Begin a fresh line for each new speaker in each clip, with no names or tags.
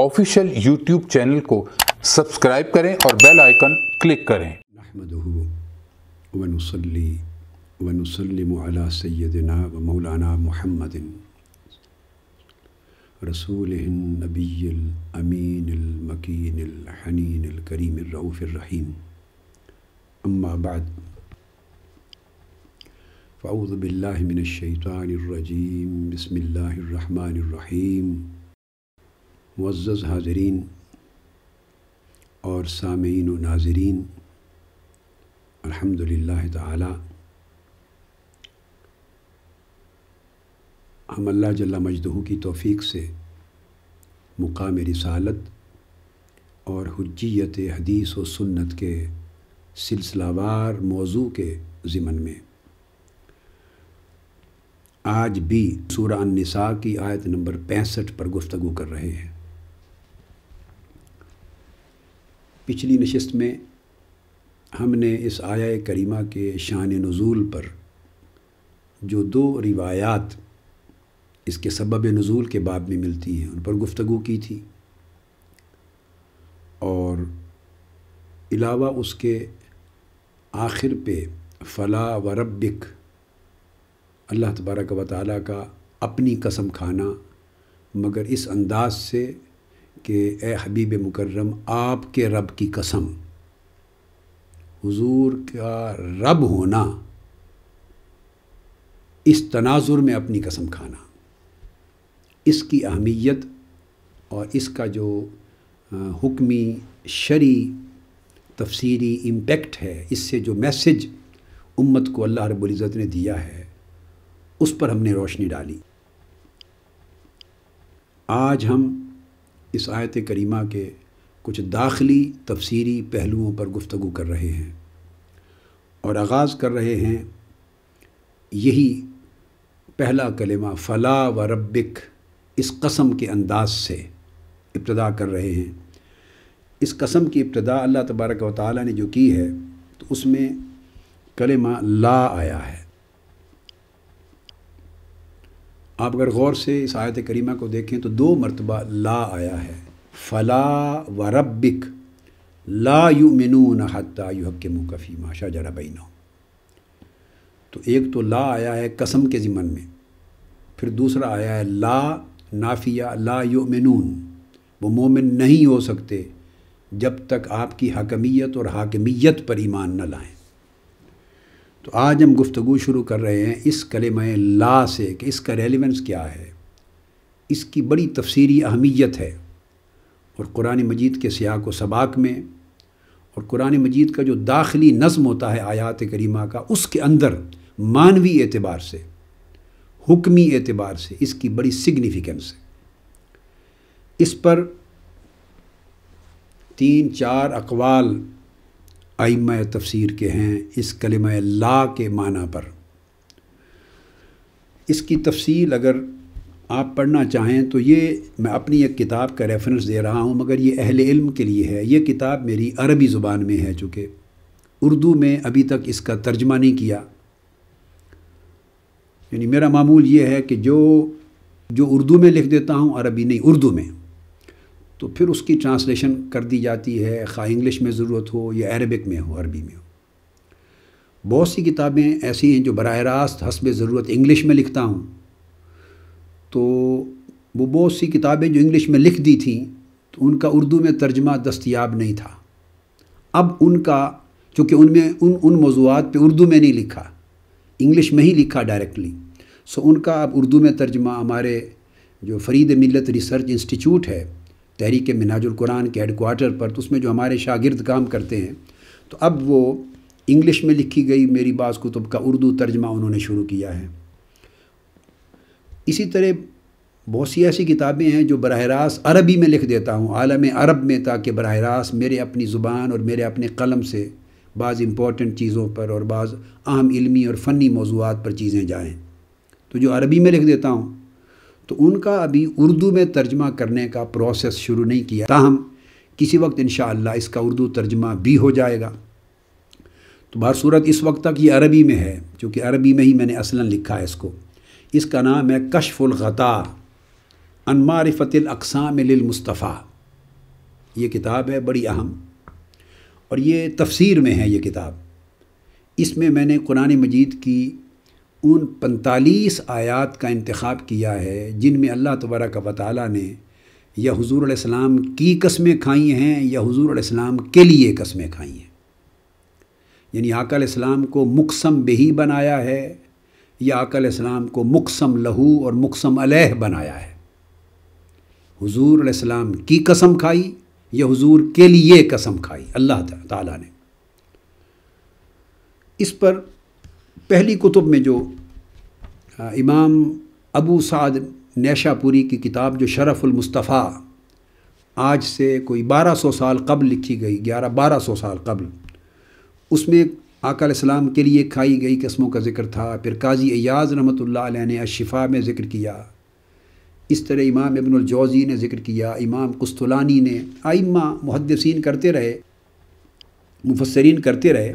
official YouTube channel को subscribe करें
और बेल आइकन क्लिक करें
वनसली सैदना व मौलाना मोहम्मद रसूल नबील अमीन मकीन हनीन करीम रऊफ़रहीम अम्माबाद फ़ाउज़बिल्लिमिनशैतानरजीम बसमिल्लर रहीम मज्ज़ हाजरीन और सामीन व नाजरीन अल्हम्दुलिल्लाह ताला हम अल्लाह जल्ला मजदू की तौफीक से मुकाम रिसालत और हज्जियत हदीस व सुन्नत के सिलसिलावार मौजू के ज़िमन में आज भी सूर निसा की आयत नंबर पैंसठ पर गुफ्तु कर रहे हैं पिछली नशस्त में हमने इस आया करीमा के शान नज़ूल पर जो दो रिवायात इसके सबब नज़ूल के बाद में मिलती हैं उन पर गुफ्तु की थी और अलावा उसके आखिर पे फ़ला व रबिक अल्लाह तबारक व ताली का अपनी कसम खाना मगर इस अंदाज से कि ए हबीब मुकर्रम आपके रब की कसम हुजूर का रब होना
इस तनाजुर में अपनी कसम खाना इसकी
अहमियत और इसका जो हुक्मी शरी तफसीरी इम्पेक्ट है इससे जो मैसेज उम्मत को अल्लाह रबुल्ज़त ने दिया है उस पर हमने रोशनी डाली आज हम इस आयत करीमा के कुछ दाखिली तफसीरी पहलुओं पर गुफ्तु कर रहे हैं और आगाज़ कर रहे हैं
यही पहला कलेमा फ़ला व रबिक इस कसम के अंदाज से इब्तदा कर रहे हैं इस कसम की इब्तदा अल्लाह तबारक व ताली ने जो की है तो उसमें कलेमा ला आया है
आप अगर गौर से इस आयत करीमा को देखें तो दो मरतबा ला आया है फ़ला व रबिक ला यू मिनू नहता यू हक के मुकफ़ी माशा जरा बैना तो
एक तो ला आया है कसम के ज़िमन में फिर दूसरा आया है ला नाफिया ला यू मिनून वो मोमिन नहीं हो सकते जब तक आपकी हकमियत और हाकमीत पर ईमान न लाएं तो आज हम गुफ्तु शुरू कर रहे हैं इस कलेम ला से कि इसका रेलिवेंस क्या है इसकी बड़ी तफसीरी अहमियत है और कुरान मजीद के सियाक व सबाक में और कुरान मजीद का जो दाखिली नज़म होता है आयात करीमा का उसके अंदर मानवी एतबार से हुक्मी एतबार से इसकी बड़ी सिग्निफिकेंस है इस पर तीन चार अकवाल आइम तफसीर के हैं इस कलम ला के माना पर इसकी तफसील अगर आप पढ़ना चाहें तो ये मैं अपनी एक किताब का रेफरेंस दे रहा हूँ मगर ये अहल इल्म के लिए है ये किताब मेरी अरबी ज़ुबान में है चूँकि उर्दू में अभी तक इसका तर्जमा नहीं किया यानी मेरा मामूल ये है कि जो जो उर्दू में लिख देता हूँ अरबी नहीं उर्दू में तो फिर उसकी ट्रांसलेशन कर दी जाती है खा इंग्लिश में ज़रूरत हो या अरबिक में हो अरबी में हो बहुत सी किताबें ऐसी हैं जो बरह रास्त हसब ज़रूरत इंग्लिश में लिखता हूँ तो वो बहुत सी किताबें जो इंग्लिश में लिख दी थी तो उनका उर्दू में तर्जमा दस्तियाब नहीं था अब उनका चूँकि उनमें उन उन मौजूद पर उर्दू में नहीं लिखा इंग्लिश में ही लिखा डायरेक्टली सो उनका अब उर्दू में तर्जमा हमारे जो फरीद मिलत रिसर्च इंस्टीट्यूट है तहरीक कुरान के हेडकोार्टर पर तो उसमें जो हमारे शागिर्द काम करते हैं तो अब वो इंग्लिश में लिखी गई मेरी बास कुतुब का उर्दू तर्जमा उन्होंने शुरू किया है इसी तरह बहुत सी ऐसी किताबें हैं जो बरह रास्त अरबी में लिख देता हूँ आलम अरब में ताकि बरह रास्त मेरे अपनी ज़ुबान और मेरे अपने कलम से बाज़ इम्पॉर्टेंट चीज़ों पर और बाज़ अहम इलमी और फ़नी मौजूद पर चीज़ें जाएँ तो जो अरबी में लिख देता हूँ तो उनका अभी उर्दू में तर्जमा करने का प्रोसेस शुरू नहीं किया ताहम किसी वक्त इन इसका उर्दू तर्जमा भी हो जाएगा तो बार सूरत इस वक्त तक ये अरबी में है चूँकि अरबी में ही मैंने असला लिखा है इसको इसका नाम है कशफुलता अनमारफ़तिल मुस्तफ़ा ये किताब है बड़ी अहम और ये तफसीर में है ये किताब इसमें मैंने कुरान मजीद की उन पैंतालीस आयात का इंतखब किया है जिनमें अल्लाह तबारक वाली ने या हजूर सलाम की कस्में खाई हैं या हजूर सलाम के लिए कस्में खाई हैं यानी आकल इस्लाम को मुकसम बेही बनाया है या आकल इस्लाम को मुकसम लहू और मुकसम अलह बनाया है हजूर सलाम की कसम खाई या हजूर के लिए कसम खाई अल्लाह ताला ने इस पर पहली कुतुब में जो इमाम अबू साद नैशापुरी की किताब जो शरफ़ुलमुस्तफ़ा आज से कोई 1200 साल कबल लिखी गई 11-1200 साल कबल उसमें इस्लाम के लिए खाई गई कस्मों का जिक्र था फिर काजी एयाज रमत ने अशिफा में ज़िक्र किया इस तरह इमाम इबन ने ज़िक्र किया इमाम कुस्तुलानी ने आइम्मा मुहदसिन करते रहे मुफसरीन करते रहे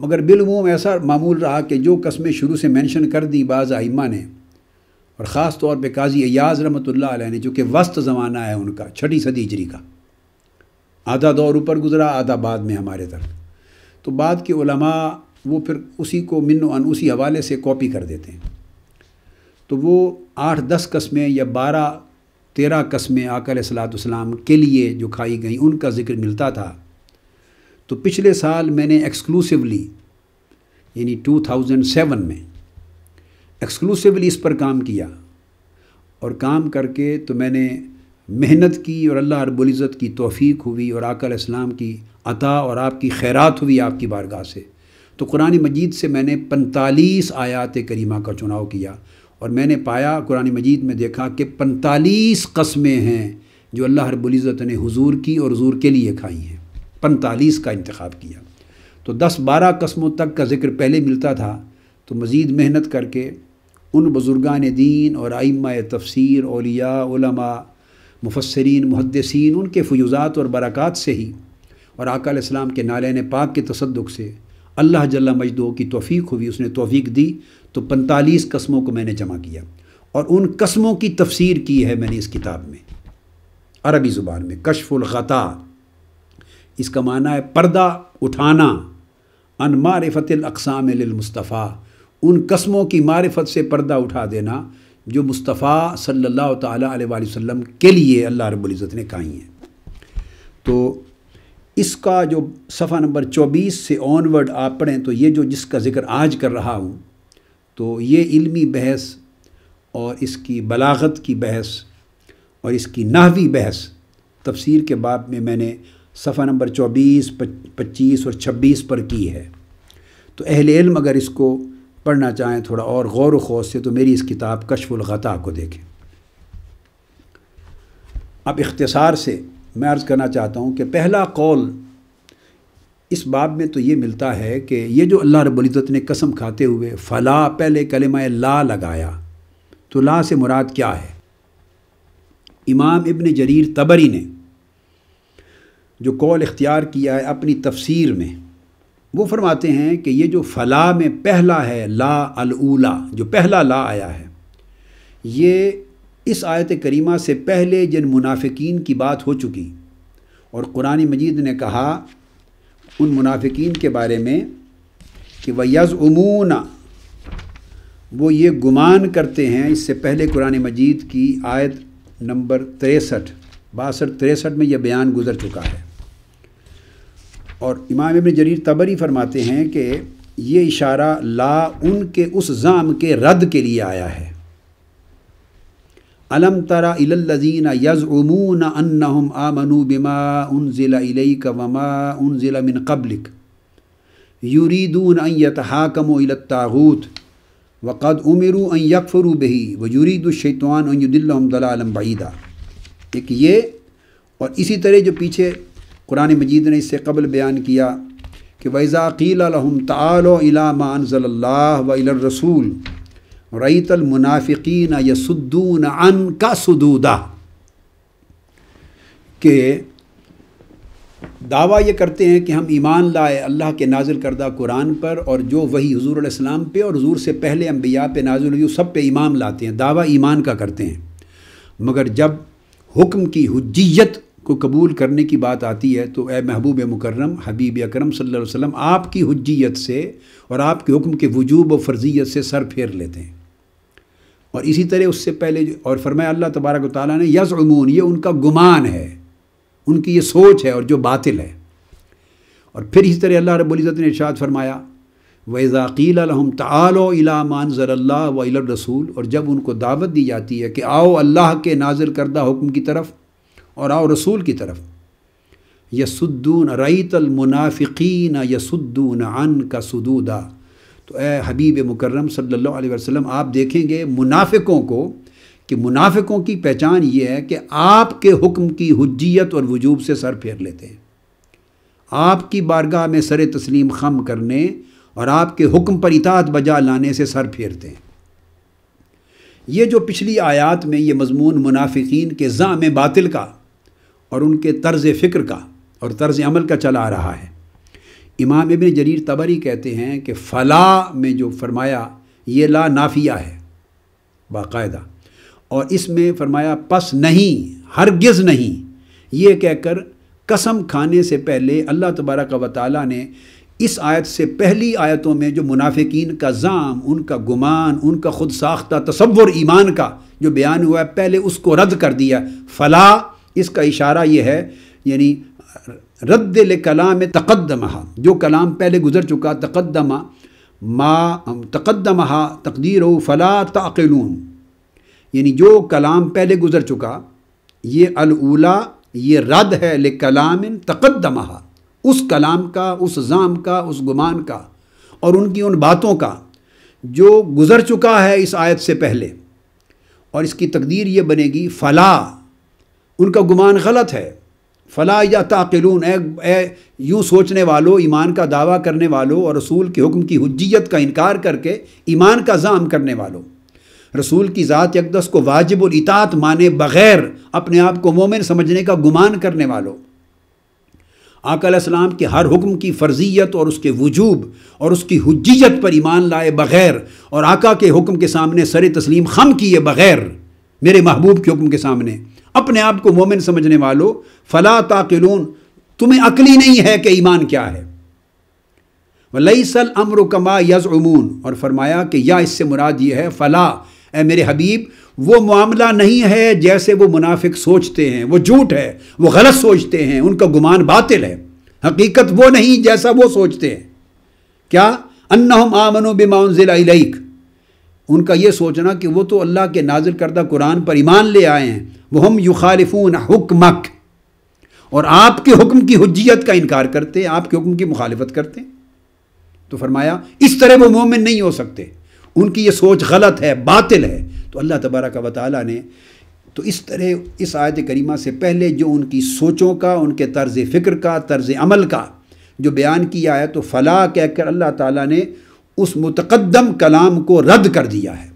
मगर बिलमूम ऐसा मामूल रहा कि जो कस्में शुरू से मेंशन कर दी बाज़ आइमा ने और ख़ास तौर पे काजी अयाज रमत ने जो कि वस्त ज़माना है उनका छठी सदी हिजरी का आधा दौर ऊपर गुज़रा आधा बाद में हमारे तरफ तो बाद के उलमा वो फिर उसी को मिन अन उसी हवाले से कॉपी कर देते हैं तो वो आठ दस कस्में या बारह तेरह कस्में आकल सलाम के लिए जो खाई गई उनका ज़िक्र मिलता था तो पिछले साल मैंने एक्सक्लूसिवली यानी 2007 में एक्सक्लूसिवली इस पर काम किया और काम करके तो मैंने मेहनत की और अल्लाह रब्ज़त की तोफ़ीक हुई और आकल इस्लाम की अता और आपकी खैरात हुई आपकी बारगाह से तो कुरान मजीद से मैंने पैंतालीस आयात करीमा का चुनाव किया और मैंने पाया कुरान मजीद में देखा कि पैंतालीस कस्में हैं जो अल्लाह हरबुलज़त ने हुजूर की और हजूर के लिए खाई हैं पैंतालीस का इंतखब किया तो दस बारह कस्मों तक का जिक्र पहले मिलता था तो मज़ीद मेहनत करके उन बुज़ुर्गान दीन और आइम्मा तफसर ओलिया मुफसरीन मुहदसिन उनके फ्यूज़ात और बरक़ात से ही और आका इस्लाम के नालन पाक के तसदुक से अल्लाह जल्ला मजदो की तोफ़ी हुई उसने तोफ़ी दी तो पैंतालीस कस्मों को मैंने जमा किया और उन कस्मों की तफसीर की है मैंने इस किताब में अरबी ज़ुबान में कशफ़ुलख़ता इसका माना है पर्दा उठाना अन अकसाम मुस्तफ़ा उन कस्मों की मारफत से पर्दा उठा देना जो मुस्तफ़ा सल्लल्लाहु अलैहि के लिए अल्लाह रबुल्ज़त ने कही है तो इसका जो सफ़ा नंबर 24 से ऑनवर्ड आप पढ़ें तो ये जो जिसका ज़िक्र आज कर रहा हूँ तो ये इल्मी बहस और इसकी बलागत की बहस और इसकी नाहवी बहस तफसीर के बाद में मैंने सफ़ा नंबर चौबीस पच्चीस और छब्बीस पर की है तो अहल इल्म अगर इसको पढ़ना चाहें थोड़ा और गौर व वौज से तो मेरी इस किताब कशफुलगता को देखें अब इख्तसार से मैं अर्ज़ करना चाहता हूँ कि पहला कौल इस बाब में तो ये मिलता है कि ये जो अल्लाह रब्ज़त ने कसम खाते हुए फ़ला पहले कलम ला लगाया तो ला से मुराद क्या है इमाम इबन जरीर तबरी ने जो कौल इख्तियार किया है अपनी तफसीर में वो फरमाते हैं कि ये जो फला में पहला है ला अलूला जो पहला ला आया है ये इस आयत करीमा से पहले जिन मुनाफिकीन की बात हो चुकी और कुरान मजीद ने कहा उन मुनाफिकीन के बारे में कि वयज़ उमूना वो ये गुमान करते हैं इससे पहले कुरान मजीद की आयत नंबर तिरसठ बासठ तिरसठ में यह बयान गुजर चुका है और इमाम इबन जरीर तबरी फरमाते हैं कि ये इशारा ला उनके उस जाम के रद्द के लिए आया है अलम तरा इलजीन यज़ुमून अन्नहुम आमनु बिमा उन ज़िला इलैक वमा उन ज़िला मिन कबलिक यूरीदून अयत हाकम इलताहूत वक़द उमरू अन यकफ़रू बही व यूरीदुशैतवान दिल्लम दलालम बईदा एक ये और इसी तरह जो पीछे कुरान मजीद ने इससे कबल बयान किया कि वैज़ाक़ीलम तालो वसूल रसूल रईतलमुनाफ़िकीन यसुद्दून अन का सदूदा के दावा ये करते हैं कि हम ईमान लाए अल्लाह के नाजिल करदा कुरान पर और जो वही हजूर इस्लाम पे और हजूर से पहले अम्बिया पे नाजिल हुई सब पे ईमान लाते हैं दावा ईमान का करते हैं मगर जब हुक्म की हजियत को कबूल करने की बात आती है तो ए महबूब मुकर्रम हबीब अकरम सल्लल्लाहु अलैहि वसल्लम आपकी हज्जियत से और आपके हुक्म के वजूब व फर्जियत से सर फेर लेते हैं और इसी तरह उससे पहले और फरमाया अल्लाह तबारक ताली ने यस यसूमून ये उनका गुमान है उनकी ये सोच है और जो बातिल है और फिर इसी तरह अल्लाह रब्ज़त ने इर्शाद फरमाया वैज़ाक़ीलहम तालो इला मानज़ल्ला व रसूल और जब उनको दावत दी जाती है कि आओ अल्लाह के नाजिल करदा हुक्म की तरफ और आओ रसूल की तरफ यसुद्दून रईतल मुनाफ़िकीन यसुद्दून अन का सदूदा तो ए हबीब मुकर्रम सल्लल्लाहु अलैहि वसल्लम आप देखेंगे मुनाफ़िकों को कि मुनाफ़िकों की पहचान ये है कि आपके हुक्म की हजियत और वजूब से सर फेर लेते हैं आपकी बारगाह में सर तस्लीम खम करने और आपके हुक्म पर इतात बजा लाने से सर फेरते हैं ये जो पिछली आयात में ये मजमून मुनाफिकीन के जाम बातिल का और उनके तर्ज़ फ़िक्र का और तर्ज़ अमल का चला आ रहा है इमाम इबन जरीर तबरी कहते हैं कि फ़ला में जो फरमाया ये ला नाफिया है बाकायदा और इसमें फरमाया पस नहीं हरगिज़ नहीं ये कहकर कसम खाने से पहले अल्लाह तबारक व ताली ने इस आयत से पहली आयतों में जो मुनाफिकीन का जाम उनका गुमान उनका खुद साख्ता तस्वुर ईमान का जो बयान हुआ है पहले उसको रद्द कर दिया फ़ला इसका इशारा ये है यानी रद्द कलाम तकदमहा जो कलाम पहले गुजर चुका तकदमा मा तकदमहा तकदीर फ़ला तकलून यानी जो कलाम पहले गुजर चुका ये अलूला ये रद्द है ले कलाम तकदमहा उस कलाम का उस जाम का उस गुमान का और उनकी उन बातों का जो गुज़र चुका है इस आयत से पहले और इसकी तकदीर ये बनेगी फ़ला उनका गुमान गलत है फ़ला या ताकिलून ए यूँ सोचने वालों ईमान का दावा करने वालों और रसूल के हुक्म की हजियत का इनकार करके ईमान का जाम करने वालों रसूल की ज़ात यकदस को वाजिब इतात माने बग़ैर अपने आप को मोमिन समझने का गुमान करने वालों आकलम के हर हुक्म की फ़र्जियत और उसके वजूब और उसकी हजियत पर ईमान लाए बग़ैर और आका के हुक्म के सामने सर तस्लीम खम किए बग़ैर मेरे महबूब के हुक्म के सामने अपने आप को मोमिन समझने वालों फला ताकिलून तुम्हें अकली नहीं है कि ईमान क्या है वलई सल अमर कमा यज उमून और फरमाया कि या इससे मुराद ये है फला ए मेरे हबीब वो मामला नहीं है जैसे वो मुनाफिक सोचते हैं वो झूठ है वो गलत सोचते हैं उनका गुमान बातिल है हकीकत वो नहीं जैसा वो सोचते हैं क्या अन्ना हम आमनो बिमाउन ज़िला उनका ये सोचना कि वो तो अल्लाह के नाजिल करदा कुरान पर ईमान ले आए हैं वह हम युखालिफून हुक्मक और आपके हुक्म की हजियत का इनकार करते आपके हुक्म की मुखालफत करते हैं तो फरमाया इस तरह वो मोमिन नहीं हो सकते उनकी ये सोच गलत है बातिल है तो अल्लाह तबारक वाली ने तो इस तरह इस आयत करीमा से पहले जो उनकी सोचों का उनके तर्ज फ़िक्र का तर्ज अमल का जो बयान किया है तो फ़ला कहकर अल्लाह ताला ने उस मुतकदम कलाम को रद्द कर दिया है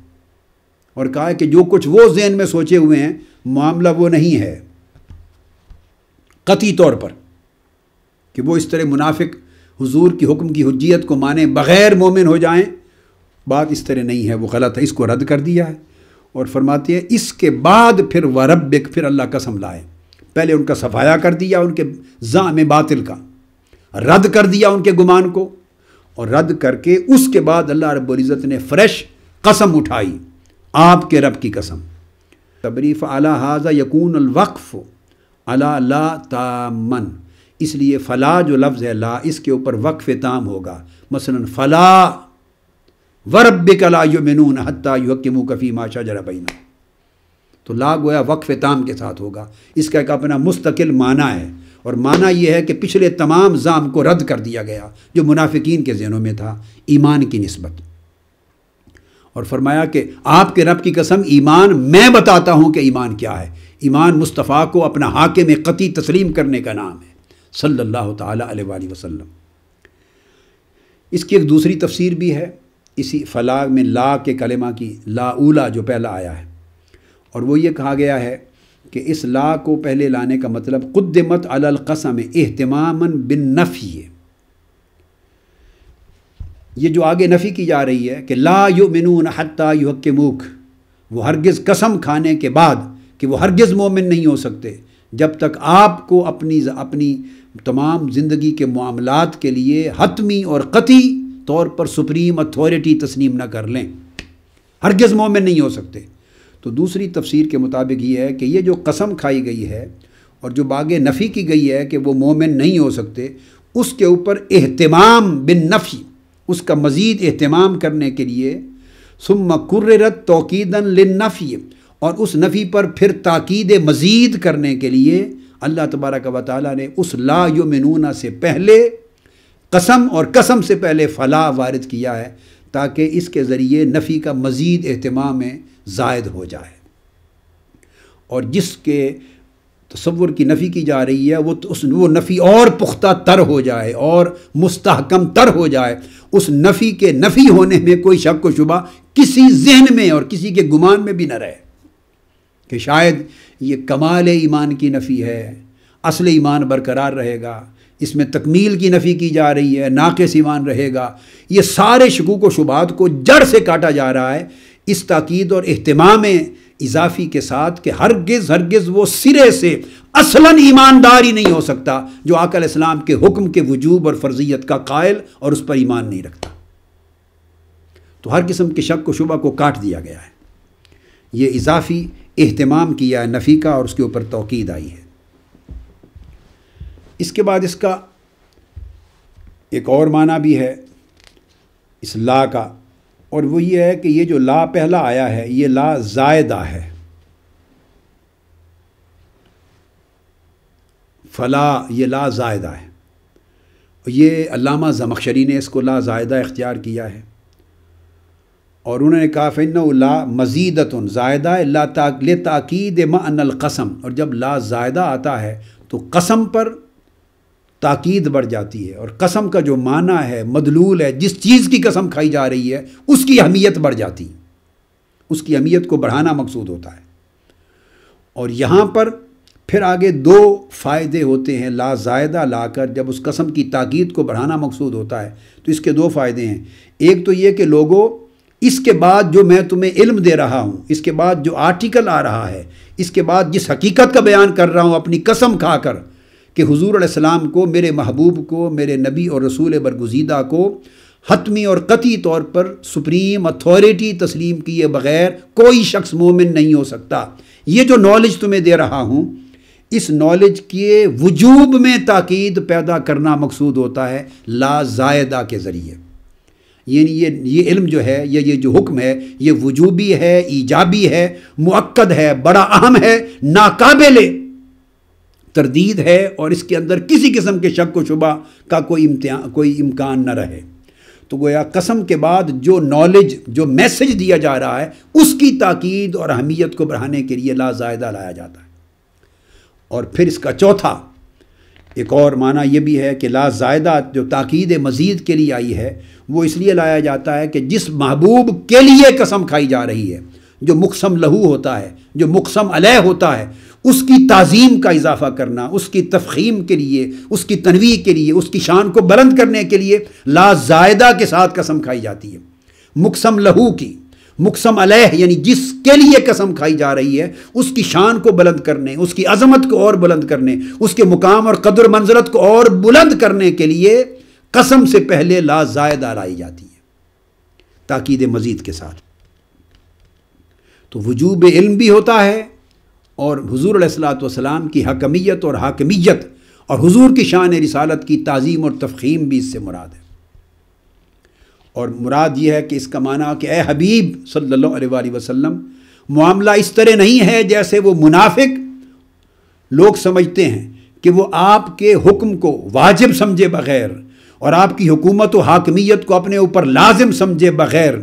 और कहा है कि जो कुछ वो जहन में सोचे हुए हैं मामला वो नहीं है कती तौर पर कि वो इस तरह मुनाफिक हुजूर की हुक्म की हजियत को माने बग़ैर मोमिन हो जाएं बात इस तरह नहीं है वो गलत है इसको रद्द कर दिया है और फरमाती है इसके बाद फिर वरबिक फिर अल्लाह कसम लाए पहले उनका सफाया कर दिया उनके जाम बातिल का रद्द कर दिया उनके गुमान को और रद्द करके उसके बाद अल्लाह रब्ज़त ने फ्रेश कसम उठाई आपके रब की कसम तबरीफ़ अला हाजा यकून अलवक़ अला ला तामन इसलिए फ़ला जो लफ्ज़ है ला इसके ऊपर वक्फ़ ताम होगा मसलन फ़ला वरब कला युमिनून हत्ता युहकमू कफ़ी माशा जरा बैन तो ला गोया वक्फ़ ताम के साथ होगा इसका एक अपना मुस्तकिल माना है और माना यह है कि पिछले तमाम जाम को रद्द कर दिया गया जो मुनाफिकीन के जहनों में था ईमान की नस्बत और फरमाया कि आपके रब की कसम ईमान मैं बताता हूँ कि ईमान क्या है ईमान मुस्तफ़ा को अपना हाके में कति तस्लीम करने का नाम है सल्लल्लाहु अलैहि वसल्लम इसकी एक दूसरी तफसीर भी है इसी फलाग में ला के कलेमा की लाउला जो पहला आया है और वो ये कहा गया है कि इस ला को पहले लाने का मतलब कुद्दमत अलकसम अहतमाम बिन नफ़ी ये जो आगे नफ़ी की जा रही है कि ला यु मिनून हती यु हक मूख वो हरगज़ कसम खाने के बाद कि वह हरगज़ मोमिन नहीं हो सकते जब तक आपको अपनी अपनी तमाम ज़िंदगी के मामलत के लिए हतमी और कती तौर पर सुप्रीम अथॉरिटी तस्नीम ना कर लें हरगज़ मोमिन नहीं हो सकते तो दूसरी तफसीर के मुताबिक ये है कि ये जो कसम खाई गई है और जो बाग नफ़ी की गई है कि वो मोमिन नहीं हो सकते उसके ऊपर अहतमाम बिन नफ़ी उसका मज़ीद अहतमाम करने के लिए सुम कुर्रत तोकीदन लिन नफ़ी और उस नफ़ी पर फिर ताक़द मज़ीद करने के लिए अल्लाह तबारक व ताली ने उस ला युमिनूना से पहले कसम और कसम से पहले फ़लाह वारद किया है ताकि इसके ज़रिए नफ़ी का मज़ीद अहतमाम है जायद हो जाए और जिसके तस्वुर की नफ़ी की जा रही है वो तो उस वो नफ़ी और पुख्ता तर हो जाए और मुस्तकम तर हो जाए उस नफ़ी के नफ़ी होने में कोई शक व शुबा किसी जहन में और किसी के गुमान में भी न रहे कि शायद ये कमाल ईमान की नफ़ी है असल ईमान बरकरार रहेगा इसमें तकमील की नफ़ी की जा रही है नाकस ईमान रहेगा ये सारे शकूक व शुबात को जड़ से काटा जा रहा है इस ताकीद और अहतमाम इजाफी के साथ कि हरगिज़ हरगिज़ वो सिरे से असलन ईमानदार ही नहीं हो सकता जो आकल इस्लाम के हुक्म के वजूब और फर्जियत का कायल और उस पर ईमान नहीं रखता तो हर किस्म के शक व शुबा को काट दिया गया है ये इजाफी अहतमाम किया है नफ़ी का और उसके ऊपर तोकीद आई है इसके बाद इसका एक और माना भी है इस ला का और वो ये है कि ये जो ला पहला आया है ये ला जायदा है फला ये ला जायदा है ये अलामा जमखशरी ने इसको ला जायदा इख्तियार किया है और उन्होंने कहा फ़िन ला मज़ीदत जायदा ला ताक ताकीद मनल कसम और जब ला जायदा आता है तो कसम पर ताकीद बढ़ जाती है और कसम का जो माना है मदलूल है जिस चीज़ की कसम खाई जा रही है उसकी अहमियत बढ़ जाती है उसकी अहमियत को बढ़ाना मकसूद होता है और यहाँ पर फिर आगे दो फ़ायदे होते हैं ला जायदा लाकर जब उस कसम की ताकीद को बढ़ाना मकसूद होता है तो इसके दो फ़ायदे हैं एक तो ये कि लोगों इसके बाद जो मैं तुम्हें इल्म दे रहा हूँ इसके बाद जो आर्टिकल आ रहा है इसके बाद जिस हकीकत का बयान कर रहा हूँ अपनी कसम खाकर कि हुजूर अलैहिस्सलाम को मेरे महबूब को मेरे नबी और रसूल बरगुजीदा को हतमी और कती तौर पर सुप्रीम अथॉरिटी तस्लीम किए बगैर कोई शख्स मोमिन नहीं हो सकता ये जो नॉलेज तुम्हें दे रहा हूँ इस नॉलेज के वजूब में ताक़द पैदा करना मकसूद होता है लाजायदा के ज़रिए यानी ये ये इल्म जो है ये ये जो हुक्म है ये वजूबी है ईजाबी है मक्द है बड़ा अहम है नाकाबिल तरदीद है और इसके अंदर किसी किस्म के शक व शुबा का कोई इम्तिया कोई इम्कान न रहे तो गोया कसम के बाद जो नॉलेज जो मैसेज दिया जा रहा है उसकी ताकीद और अहमियत को बढ़ाने के लिए लाजायदा लाया जाता है और फिर इसका चौथा एक और माना यह भी है कि लाजायदा जो ताकीद मज़ीद के लिए आई है वो इसलिए लाया जाता है कि जिस महबूब के लिए कसम खाई जा रही है जो मुकसम लहू होता है जो मुकसम अलह होता है उसकी तज़ीम का इजाफ़ा करना उसकी तफहीम के लिए उसकी तनवी के लिए उसकी शान को बुलंद करने के लिए लाजायदा के साथ कसम खाई जाती है मुकसम लहू की मुकसम अलह यानी जिसके लिए कसम खाई जा रही है उसकी शान को बुलंद करने उसकी अजमत को और बुलंद करने उसके मुकाम और कदर मंजरत को और बुलंद करने के लिए कसम से पहले लाजायदा लाई जाती है ताकीद मजीद के साथ तो वजूब इल्म भी होता है और हजूर सलाम की हकमियत और हाकमीत और हज़ूर की शान रिसालत की तज़ीम और तफ़ीम भी इससे मुराद है और मुराद यह है कि इसका माना कि ए हबीब सल्ला वसलम मामला इस तरह नहीं है जैसे वो मुनाफिक लोग समझते हैं कि वो आपके हुक्म को वाजिब समझे बग़ैर और आपकी हुकूमत व हाकमियत को अपने ऊपर लाजिम समझे बग़ैर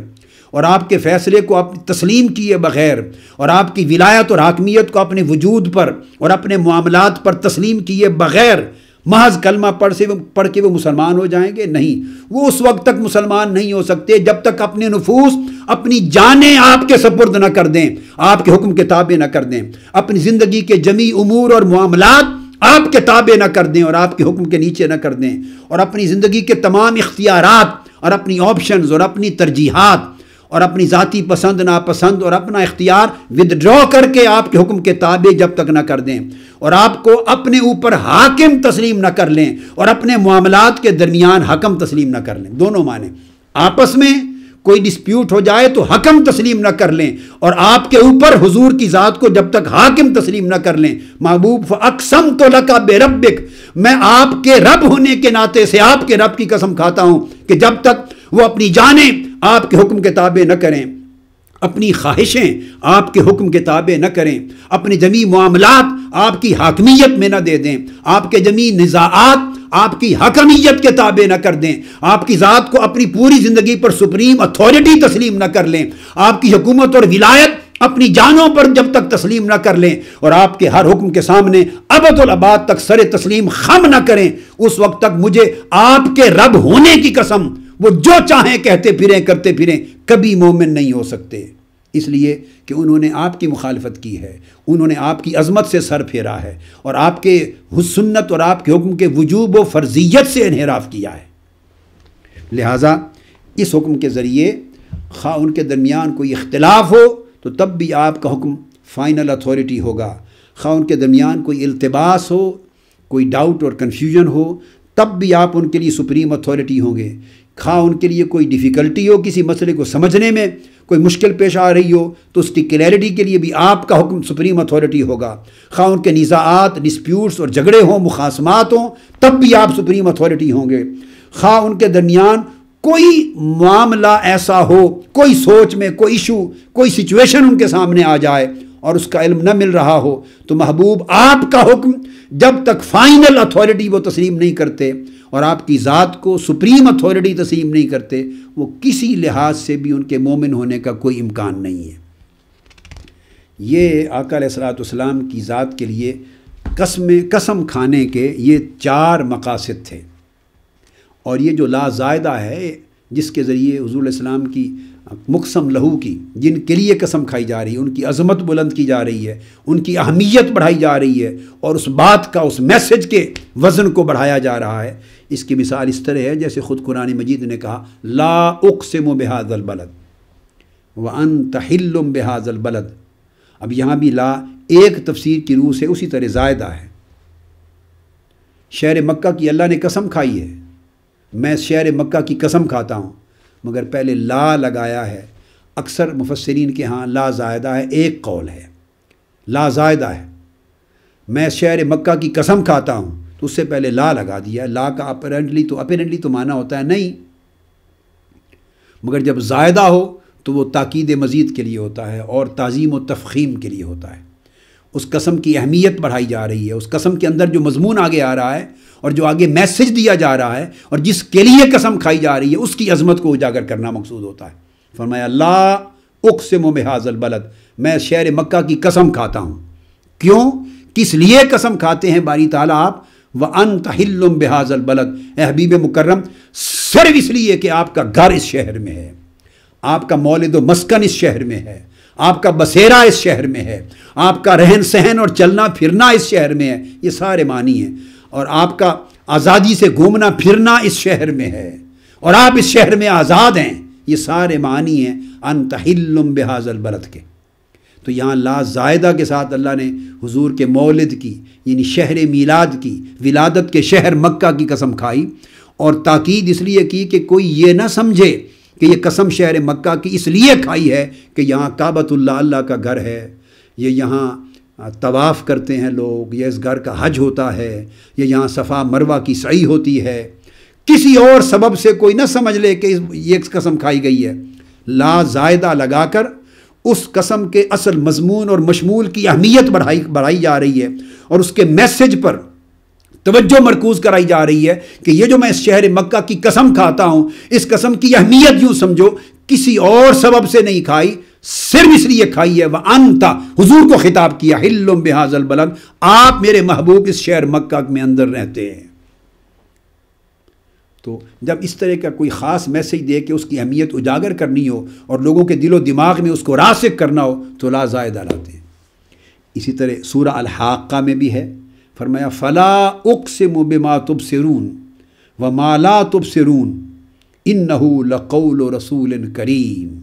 और आपके फैसले को आप तस्लीम किए बगैर और आपकी विलायत और हाकमियत को अपने वजूद पर और अपने मामलात पर तस्लीम किए बगैर महज कलमा पढ़ से पढ़ के वो मुसलमान हो जाएंगे नहीं वो उस वक्त तक मुसलमान नहीं हो सकते जब तक अपने नफूस अपनी जानें आपके सपुर्द न कर दें आपके हुक्म के ताबे न कर दें अपनी ज़िंदगी के जमी उमूर और मामलात आपके ताबे ना कर दें और आपके हुक्म के नीचे ना कर दें और अपनी ज़िंदगी के तमाम इख्तियार और अपनी ऑप्शन और अपनी तरजीहत और अपनी ज़ाती पसंद नापसंद और अपना इख्तियार विदड्रॉ करके आपके हुक्म के ताबे जब तक ना कर दें और आपको अपने ऊपर हाकिम तस्लीम ना कर लें और अपने मामलात के दरमियान हकम तस्लीम ना कर लें दोनों माने आपस में कोई डिस्प्यूट हो जाए तो हकम तस्लीम ना कर लें और आपके ऊपर हुजूर की ज़ात को जब तक हाकिम तस्लीम ना कर लें महबूब अक्सम तो लका बेरबिक मैं आपके रब होने के नाते से आपके रब की कसम खाता हूँ कि जब तक वो अपनी जानें आपके हुक्म के ताबे न करें अपनी ख्वाहिशें आपके हुक्म के ताबे न करें अपने जमी मामलात आपकी हाकमियत में न दे दें आपके जमी निज़ात आपकी हकमियत के ताबे न कर दें आपकी ज़ात को अपनी पूरी ज़िंदगी पर सुप्रीम अथॉरिटी तस्लीम न कर लें आपकी हुकूमत और विलायत अपनी जानों पर जब तक तस्लीम ना कर लें और आपके हर हुक्म के सामने अबतुलबाद तक सर तस्लीम खम ना करें उस वक्त तक मुझे आपके रब होने की कसम वो जो चाहें कहते फिरें करते फिरें कभी मोमिन नहीं हो सकते इसलिए कि उन्होंने आपकी मुखालफत की है उन्होंने आपकी अजमत से सर फेरा है और आपके हुसन्नत और आपके हुक्म के वजूब व फर्जियत से इनहराफ किया है लिहाजा इस हुक्म के ज़रिए खा उनके दरमियान कोई इख्तलाफ हो तो तब भी आपका हुक्म फ़ाइनल अथॉरिटी होगा खा उनके दरमियान कोई अल्तबास हो कोई डाउट और कन्फ्यूजन हो तब भी आप उनके लिए सुप्रीम अथॉरिटी होंगे खा उनके लिए कोई डिफ़िकल्टी हो किसी मसले को समझने में कोई मुश्किल पेश आ रही हो तो उसकी क्लैरिटी के लिए भी आपका हुक्म सुप्रीम अथॉरिटी होगा खा उनके निज़ात डिस्प्यूट्स और झगड़े हों मुखासमात हों तब भी आप सुप्रीम अथॉरिटी होंगे खा उनके दरमियान कोई मामला ऐसा हो कोई सोच में कोई इशू कोई सिचुएशन उनके सामने आ जाए और उसका इल्म न मिल रहा हो तो महबूब आपका हुक्म जब तक फाइनल अथॉरिटी वो तस्लीम नहीं करते और आपकी ज़ात को सुप्रीम अथॉरिटी तस्लीम नहीं करते वो किसी लिहाज से भी उनके मोमिन होने का कोई इम्कान नहीं है ये आका सलाम की ज़ात के लिए कसम कसम खाने के ये चार मकासद थे और ये जो लाजायदा है जिसके ज़रिए हजूल की मुकसम लहू की जिनके लिए कसम खाई जा रही है उनकी अजमत बुलंद की जा रही है उनकी अहमियत बढ़ाई जा रही है और उस बात का उस मैसेज के वज़न को बढ़ाया जा रहा है इसकी मिसाल इस तरह है जैसे ख़ुद कुरान मजीद ने कहा ला मो बेहाजल बलद व अन तहिल्लम बेहाजल बलद अब यहाँ भी ला एक तफसीर की रूह से उसी तरह जायदा है शहर मक्का की अल्लाह ने कसम खाई है मैं शहर मक्का की कसम खाता हूँ मगर पहले ला लगाया है अक्सर मुफसरीन के यहाँ ला जायदा है एक कौल है ला जायदा है मैं शहर मक्का की कसम खाता हूँ तो उससे पहले ला लगा दिया ला का अपरेंटली तो अपेरेंटली तो माना होता है नहीं मगर जब जायदा हो तो वो ताकीद मज़ीद के लिए होता है और तज़ीम व तफ़ीम के लिए होता है उस कसम की अहमियत बढ़ाई जा रही है उस कसम के अंदर जो मजमून आगे आ रहा है और जो आगे मैसेज दिया जा रहा है और जिसके लिए कसम खाई जा रही है उसकी अजमत को उजागर करना मकसूद होता है फरमाया अल्लाह उख से मोम हाजल बलद मैं शहर मक्का की कसम खाता हूँ क्यों किस लिए कसम खाते हैं बारी ताला आप व अन तहिल्लुम बेहाजल बलद हबीब मुकर्रम सिर्फ इसलिए कि आपका घर इस शहर में है आपका मौलद मस्कन इस शहर में है आपका बसेरा इस शहर में है आपका रहन सहन और चलना फिरना इस शहर में है ये सारे मानी हैं और आपका आज़ादी से घूमना फिरना इस शहर में है और आप इस शहर में आज़ाद हैं ये सारे मानी हैं अनतहिल्लुम बिहाजल बरत के तो यहाँ ला जायदा के साथ अल्लाह ने हुजूर के मौलद की यानी शहर मीलाद की विलादत के शहर मक्का की कसम खाई और ताकीद इसलिए की कि कोई ये ना समझे कि ये कसम शहर मक्का की इसलिए खाई है कि यहाँ काबतुल्ला अल्लाह का घर है ये यहाँ तवाफ़ करते हैं लोग या इस घर का हज होता है या यहाँ सफ़ा मरवा की सही होती है किसी और सबब से कोई ना समझ ले कि ये कसम खाई गई है ला जायदा लगा कर उस कसम के असल मजमून और मशमूल की अहमियत बढ़ाई बढ़ाई जा रही है और उसके मैसेज पर तोज्जो मरकूज कराई जा रही है कि ये जो मैं इस शहर मक्का की कसम खाता हूँ इस कसम की अहमियत यूँ समझो किसी और सबब से नहीं खाई सिर्फ इसलिए खाई है वह अनता हजूर को खिताब किया हिल्लुम बेहाजल बलग आप मेरे महबूब इस शहर मक्का में अंदर रहते हैं तो जब इस तरह का कोई ख़ास मैसेज दे के उसकी अहमियत उजागर करनी हो और लोगों के दिलो दिमाग में उसको रासिक करना हो तो लाजायदा लाते हैं इसी तरह सूर अलहा में भी है फरमाया फ़ला उक से मुबिमा तुब सिरून व माला तुब रून इन नहू लकौल रसूल करीम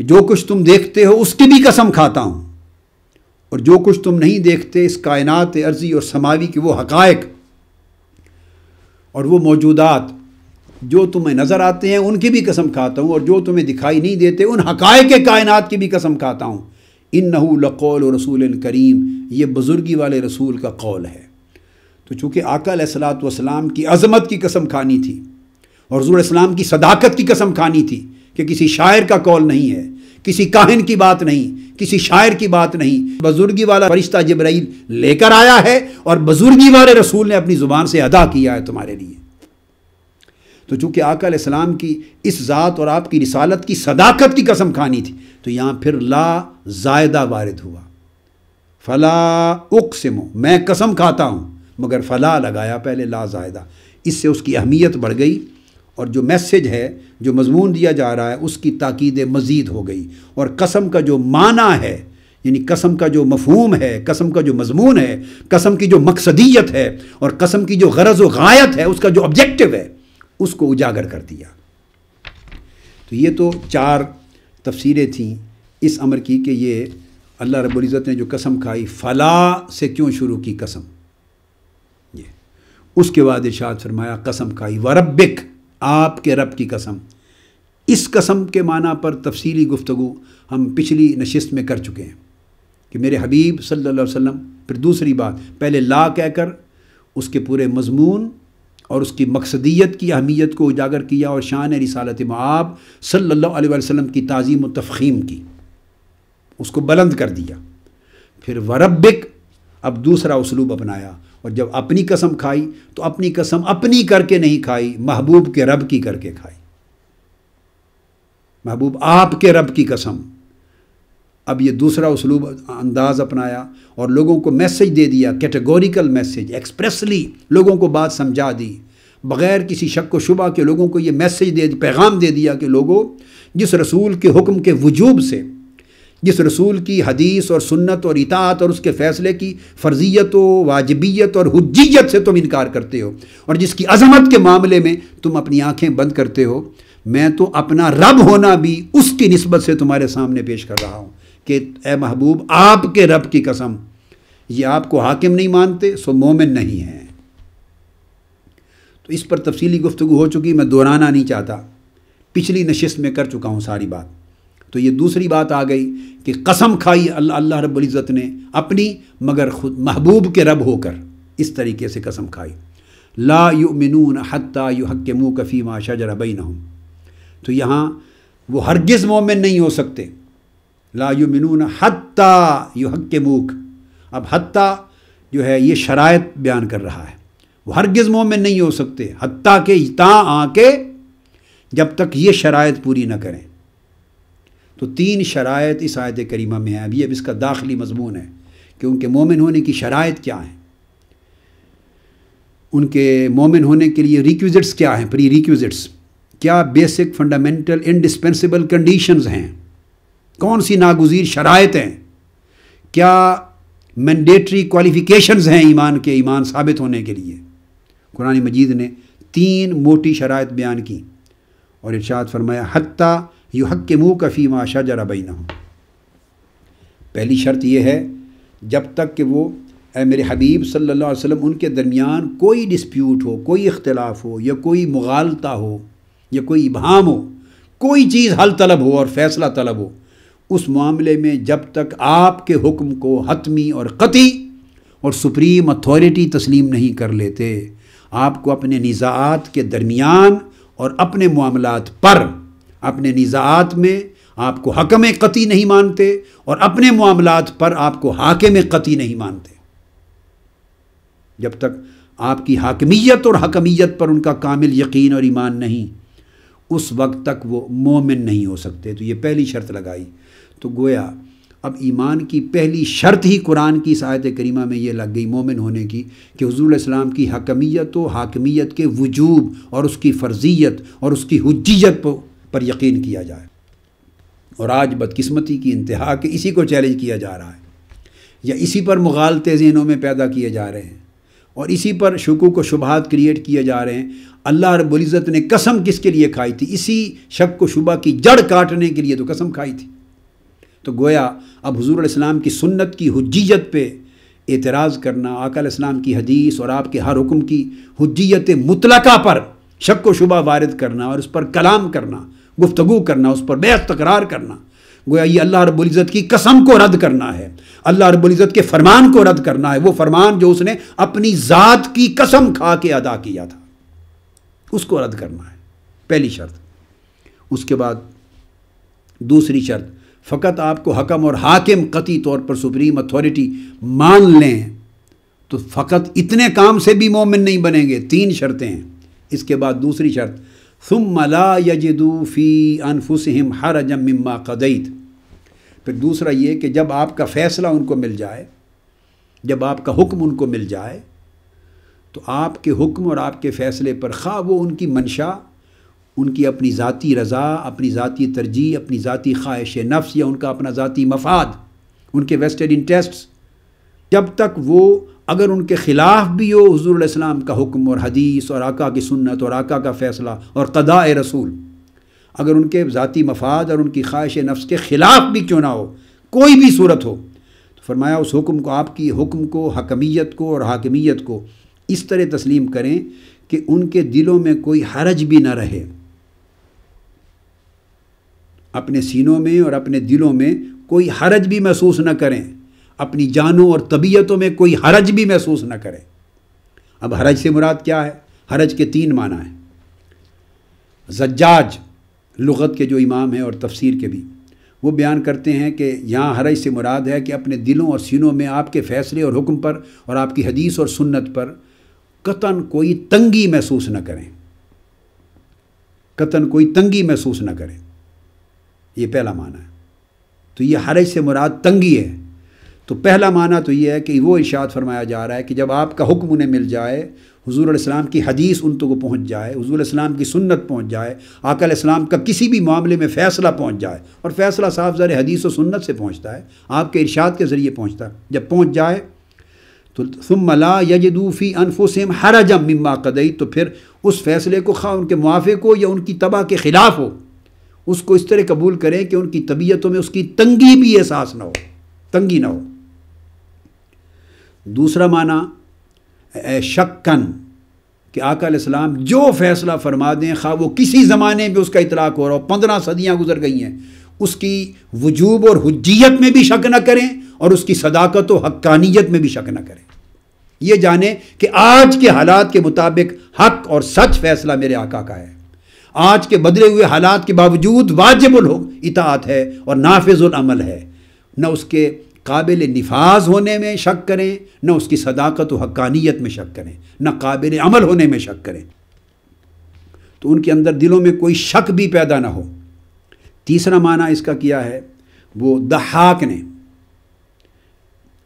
कि जो कुछ तुम देखते हो उसकी भी कसम खाता हूँ और जो कुछ तुम नहीं देखते इस कायनात अर्जी और समावी के वो हकायक और वो मौजूदात जो तुम्हें नज़र आते हैं उनकी भी कसम खाता हूँ और जो तुम्हें दिखाई नहीं देते उन हकाय के कायनात की भी कसम खाता हूँ इन नहू लकौल रसूल करीम ये बुज़ुर्गी वाले रसूल का कौल है तो चूँकि आकल असलात वसलाम की अजमत की कसम खानी थी और रसूल इस्लाम की सदाकत की कसम खानी थी कि किसी शायर का कौल नहीं है किसी काहिन की बात नहीं किसी शायर की बात नहीं बुजुर्गी वाला फरिश्ता जबराइल लेकर आया है और बुजुर्गी वाले रसूल ने अपनी ज़ुबान से अदा किया है तुम्हारे लिए तो चूंकि आकल इस्लाम की इस ज़ात और आपकी रिसालत की सदाकत की कसम खानी थी तो यहाँ फिर ला जायदा वारद हुआ फ़ला उकसमो मैं कसम खाता हूँ मगर फ़ला लगाया पहले ला जायदा इससे उसकी अहमियत बढ़ गई और जो मैसेज है जो मजमून दिया जा रहा है उसकी ताकीद मज़ीद हो गई और कसम का जो माना है यानी कसम का जो मफहूम है कसम का जो मजमून है कसम की जो मकसदियत है और कसम की जो गरज व गायत है उसका जो ऑब्जेक्टिव है उसको उजागर कर दिया तो ये तो चार तफसीरें थीं इस अमर की कि ये अल्लाह रब्ज़त ने जो कसम खाई फ़ला से क्यों शुरू की कसम ये उसके बाद इशाद फरमाया कसम खाई वरबिक आपके रब की कसम इस कसम के माना पर तफसीली गुफ्तु हम पिछली नशस्त में कर चुके हैं कि मेरे हबीब सल्लल्लाहु अलैहि वसल्लम फिर दूसरी बात पहले ला कहकर उसके पूरे मजमून और उसकी मकसदियत की अहमियत को उजागर किया और शान रिसालत माब अलैहि वसल्लम की तज़ीम तफ़ीम की उसको बुलंद कर दिया फिर वरबिक अब दूसरा उसलूब अपनाया और जब अपनी कसम खाई तो अपनी कसम अपनी करके नहीं खाई महबूब के रब की करके खाई महबूब आपके रब की कसम अब ये दूसरा उसलूब अंदाज अपनाया और लोगों को मैसेज दे दिया कैटेगोरिकल मैसेज एक्सप्रेसली लोगों को बात समझा दी बग़ैर किसी शक व शुबा के लोगों को ये मैसेज दे पैगाम दे दिया कि लोगों जिस रसूल के हुक्म के वजूब से जिस रसूल की हदीस और सुन्नत और इतात और उसके फ़ैसले की फ़र्जियत व वाजबियत और हजियत से तुम इनकार करते हो और जिसकी अजमत के मामले में तुम अपनी आँखें बंद करते हो मैं तो अपना रब होना भी उसकी नस्बत से तुम्हारे सामने पेश कर रहा हूँ कि ए महबूब आपके रब की कसम ये आपको हाकिम नहीं मानते सो मोमिन नहीं हैं तो इस पर तफसीली गुफ्तु हो चुकी मैं दोहराना नहीं चाहता पिछली नशस्त में कर चुका हूँ सारी बात तो ये दूसरी बात आ गई कि कसम खाई अल्लाह अल्लाह रब्ज़त ने अपनी मगर खुद महबूब के रब होकर इस तरीके से कसम खाई ला यु मिनून हती यु हक के मुँह कफ़ी माशा जराबई ना तो यहाँ वो हरगिज़ मोमिन नहीं हो सकते ला यू मिनून हती यु हक के मुँह अब हती जो है ये शरात बयान कर रहा है वो हरगिज़ मोमिन नहीं हो सकते हती के ता आके जब तक ये शरात पूरी ना करें तो तीन शरात इस आयत करीमा में है अभी अब इसका दाखिली मजमून है कि उनके मोमिन होने की शरात क्या हैं उनके मोमिन होने के लिए रिक्विज़िट्स क्या हैं प्री रिक्विज़िट्स क्या बेसिक फंडामेंटल इंडिस्पेंसिबल कंडीशंस हैं कौन सी नागुजीर शरात हैं क्या मैंडेटरी क्वालिफ़िकेशंस हैं ईमान के ईमान साबित होने के लिए कुरानी मजीद ने तीन मोटी शरात बयान की और इर्शाद फरमाया हती यू हक के मुँह कफ़ी माशा जरा बीना हो पहली शर्त यह है जब तक कि वो ए मेरे हबीब सल्लल्लाहु अलैहि वसल्लम उनके दरमियान कोई डिस्प्यूट हो कोई इख्तलाफ हो या कोई मुगालता हो या कोई इबाम हो कोई चीज़ हल तलब हो और फैसला तलब हो उस मामले में जब तक आपके हुक्म को हतमी और कती और सुप्रीम अथॉरिटी तस्लीम नहीं कर लेते आपको अपने निज़ात के दरमियान और अपने मामलात पर अपने निज़ात में आपको हकम कती नहीं मानते और अपने मामलात पर आपको हाकम कती नहीं मानते जब तक आपकी हाकमियत और हकमियत पर उनका कामिल यकीन और ईमान नहीं उस वक्त तक वो मोमिन नहीं हो सकते तो ये पहली शर्त लगाई तो गोया अब ईमान की पहली शर्त ही कुरान की सहायत करीमा में ये लग गई मोमिन होने की कि हजूल इस्लाम की हकमियत व हाकमियत के वजूब और उसकी फ़र्जियत और उसकी हजियत पर पर यकीन किया जाए और आज बदकस्मती की इंतहा के इसी को चैलेंज किया जा रहा है या इसी पर मुगालते जहनों में पैदा किए जा रहे हैं और इसी पर शकु को शुबहत क्रिएट किए जा रहे हैं अल्लाह रबुल्ज़त ने कसम किसके लिए खाई थी इसी शक व शुबा की जड़ काटने के लिए तो कसम खाई थी तो गोया अब हजूर इस्लाम की सुन्नत की हज्जियत पर एतराज़ करना आकल इस्लाम की हदीस और आपके हर हुक्म की हज्जियत मुतलका पर शक व शुबा वारद करना और उस पर कलाम करना गुफ्तगु करना उस पर बेहद तकरार करना गोया ये अल्लाह रबुल्ज़त की कसम को रद्द करना है अल्लाह रबुल्ज़त के फरमान को रद्द करना है वो फरमान जो उसने अपनी ज़ात की कसम खा के अदा किया था उसको रद्द करना है पहली शर्त उसके बाद दूसरी शर्त फ़कत आपको हकम और हाकिम कती तौर पर सुप्रीम अथॉरिटी मान लें तो फ़कत इतने काम से भी मोमिन नहीं बनेंगे तीन शर्तें हैं इसके बाद दूसरी शर्त ثم ला यजदूफ़ी अनफुसहम हर जम्मा कदैत फिर दूसरा ये कि जब आपका फ़ैसला उनको मिल जाए जब आपका हुक्म उनको मिल जाए तो आपके हुक्म और आपके फ़ैसले पर खा वो उनकी मंशा उनकी अपनी ज़ाती रज़ा अपनी ज़ाती तरजीह अपनी ज़ाती ख्वाहिश नफ्स या उनका अपना ज़ाती मफाद उनके वेस्टेड इंटरेस्ट्स जब तक वो अगर उनके ख़िलाफ़ भी हो हजूर का हुक्म और हदीस और आका की सुन्नत और आका का फ़ैसला और कदा रसूल अगर उनके ज़ाती मफाद और उनकी ख्वाहिश नफ्स के ख़िलाफ़ भी क्यों ना हो कोई भी सूरत हो तो फरमाया उस हुक्म को आपकी हुक्म को हकमीत को और हाकमीत को इस तरह तस्लीम करें कि उनके दिलों में कोई हरज भी ना रहे अपने सीनों में और अपने दिलों में कोई हरज भी महसूस न करें अपनी जानों और तबीयतों में कोई हरज भी महसूस न करें अब हरज से मुराद क्या है हरज के तीन माना है जज्जाज लगत के जो इमाम हैं और तफसीर के भी वो बयान करते हैं कि यहाँ हरज से मुराद है कि अपने दिलों और सीनों में आपके फैसले और हुक्म पर और आपकी हदीस और सुन्नत पर कतन कोई तंगी महसूस न करें कतन कोई तंगी महसूस न करें ये पहला माना है तो ये हरज से मुराद तंगी है तो पहला माना तो ये है कि वो इशात फरमाया जा रहा है कि जब आपका हुक्म उन्हें मिल जाए हजूर इस्लाम की हदीस उन तक पहुँच जाए हजूर इस्लाम की सुन्नत पहुँच जाए आकल इस्लाम का किसी भी मामले में फ़ैसला पहुँच जाए और फ़ैसला साफ ज़र हदीस और सुन्नत से पहुँचता है आपके इर्शाद के ज़रिए पहुँचता है जब पहुँच जाए तो सुमला यजदूफ़ी अनफुसम हराजम मम्मा कदई तो फिर उस फैसले को खा उनके मुआफ़े को या उनकी तबाह के ख़िलाफ़ हो उसको इस तरह कबूल करें कि उनकी तबीयतों में उसकी तंगी भी एहसास ना हो तंगी ना हो दूसरा माना शक्कन कि आका जो फैसला फरमा दें खा वो किसी ज़माने में उसका इतलाक हो रहा हो पंद्रह सदियाँ गुजर गई हैं उसकी वजूब और हजियत में भी शक न करें और उसकी सदाकत और हक्कानियत में भी शक न करें ये जाने कि आज के हालात के मुताबिक हक और सच फैसला मेरे आका का है आज के बदले हुए हालात के बावजूद वाजिबुल हो इतात है और नाफिजुल अमल है न उसके काबिल नफाज होने में शक करें न उसकी सदाकत व हक्कानियत में शक करें न काबिल अमल होने में शक करें तो उनके अंदर दिलों में कोई शक भी पैदा ना हो तीसरा माना इसका किया है वो दहाक ने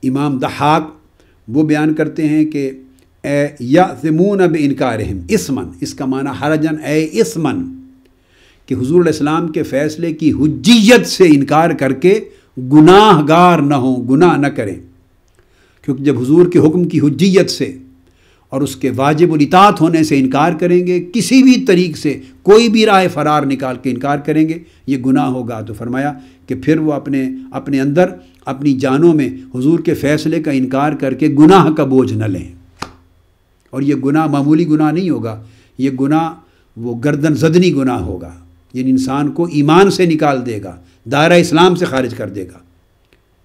इमाम दहाक वो बयान करते हैं कि यामून अब इनकार इसमन इसका माना हरजन ए इसमन कि हजूर इस्लाम के फ़ैसले की हजियत से इनकार करके गुनाहगार न हों गुनाह न करें क्योंकि जब हुजूर के हुक्म की हज्जियत से और उसके वाजिब इतात होने से इनकार करेंगे किसी भी तरीक़ से कोई भी राय फरार निकाल के इनकार करेंगे ये गुनाह होगा तो फरमाया कि फिर वो अपने अपने अंदर अपनी जानों में हुजूर के फ़ैसले का इनकार करके गुनाह का बोझ न लें और ये गुनाह मामूली गुनाह नहीं होगा ये गुनाह वो गर्दन जदनी गुनाह होगा जिन इंसान को ईमान से निकाल देगा दायरा इस्लाम से खारिज कर देगा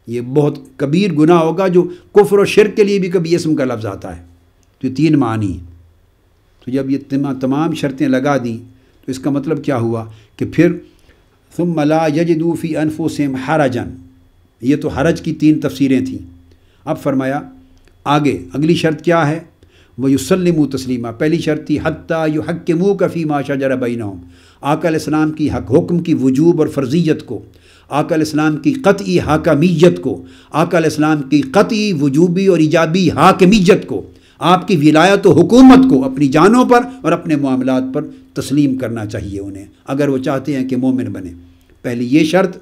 ये बहुत कबीर गुना होगा जो कुफर और शिरक के लिए भी कभी इसम का लफ्ज़ आता है तो तीन मानी तो जब ये तमाम शर्तें लगा दी तो इसका मतलब क्या हुआ कि फिर तुम मला यजदूफ़ी अनफो सेम हराजन ये तो हरज की तीन तफसीरें थीं अब फरमाया आगे अगली शर्त क्या है वह युसलम तस्लीमा पहली शर्त थी हती यु हक के मुँह कफ़ी माशा जरा बैन आकल इस्लाम की हक हुक्म की वजूब और फर्जियत को आकल इस्लाम की क़तई हाकमीत को आकल इस्लाम की क़तई वजूबी और ईजाबी हाकमीत को आपकी विलायत हुकूमत को अपनी जानों पर और अपने मामला पर तस्लीम करना चाहिए उन्हें अगर वो चाहते हैं कि मोमिन बने पहली ये शर्त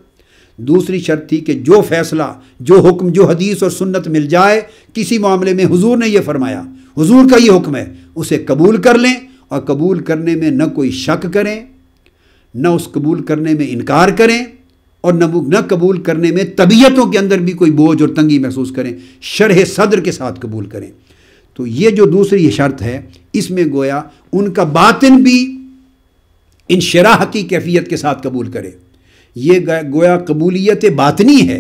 दूसरी शर्त थी कि जो फैसला जो हुक्म जो हदीस और सुन्नत मिल जाए किसी मामले में हुजूर ने यह फरमाया हुजूर का ये हुक्म है उसे कबूल कर लें और कबूल करने में न कोई शक करें न उस कबूल करने में इनकार करें और न न कबूल करने में तबीयतों के अंदर भी कोई बोझ और तंगी महसूस करें शरह सदर के साथ कबूल करें तो ये जो दूसरी शर्त है इसमें गोया उनका बातिन भी इन शराह की कैफियत के साथ कबूल करें ये गोया कबूलियत बातनी है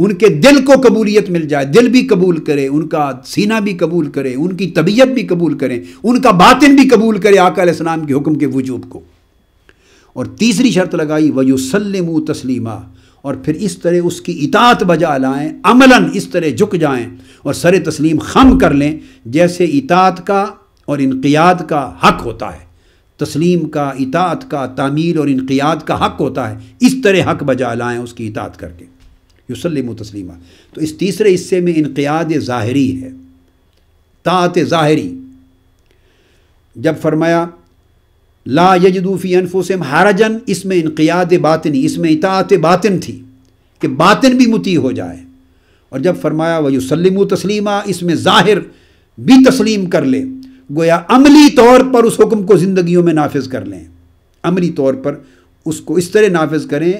उनके दिल को कबूलियत मिल जाए दिल भी कबूल करे उनका सीना भी कबूल करे उनकी तबीयत भी कबूल करें उनका बातिन भी कबूल करे आकाम के हुक्म के वजूब को और तीसरी शर्त लगाई वयुसलम तस्लीमा और फिर इस तरह उसकी इतात बजा लाएं अमलन इस तरह झुक जाएं और सर तस्लीम खम कर लें जैसे इतात का और इनकियाद का हक होता है तस्लीम का इतात का तामील और इनकियाद का हक होता है इस तरह हक बजा लाएं उसकी इतात करके युसलम तस्लीमा तो इस तीसरे हिस्से में इनकियाद ज़ाहरी है तात ज़ाहरी जब फरमाया ला यजदूफ़ी अनफोसम हारजन इसमें इनक़ियाद बातनी इसमें इतात बातिन थी कि बातिन भी मुती हो जाए और जब फरमाया वयुसलम तस्लीमा इसमें ज़ाहिर भी तस्लीम कर ले गोया अमली तौर पर उस हुक्म को ज़िंदगी में नाफिज कर लें अमली तौर पर उसको इस तरह नाफिज करें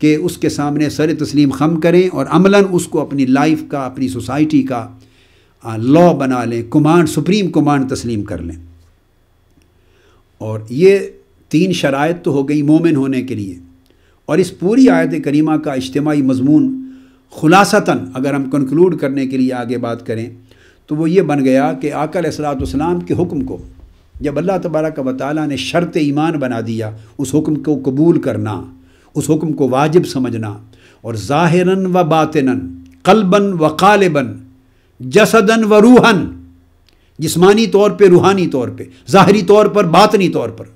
कि उसके सामने सर तस्लीम खम करें और अमला उसको अपनी लाइफ का अपनी सोसाइटी का लॉ बना लें कमांड सुप्रीम कमांड तस्लीम कर लें और ये तीन शराइ तो हो गई मोमिन होने के लिए और इस पूरी आयत करीमा का इज्तमाही मजमून खुलासता अगर हम कंक्लूड करने के लिए आगे बात करें तो वो ये बन गया कि आकल सलाम के हुक्म को जब अल्लाह तबारक व ताली ने शर्त ईमान बना दिया उस हुक्म को कबूल करना उस हुक्म को वाजिब समझना और ज़ाहिरन व बातिनन कलबन व कालबन जसदन व रूहन जिस्मानी तौर पे रूहानी तौर पे ज़ाहरी तौर पर बातनी तौर पर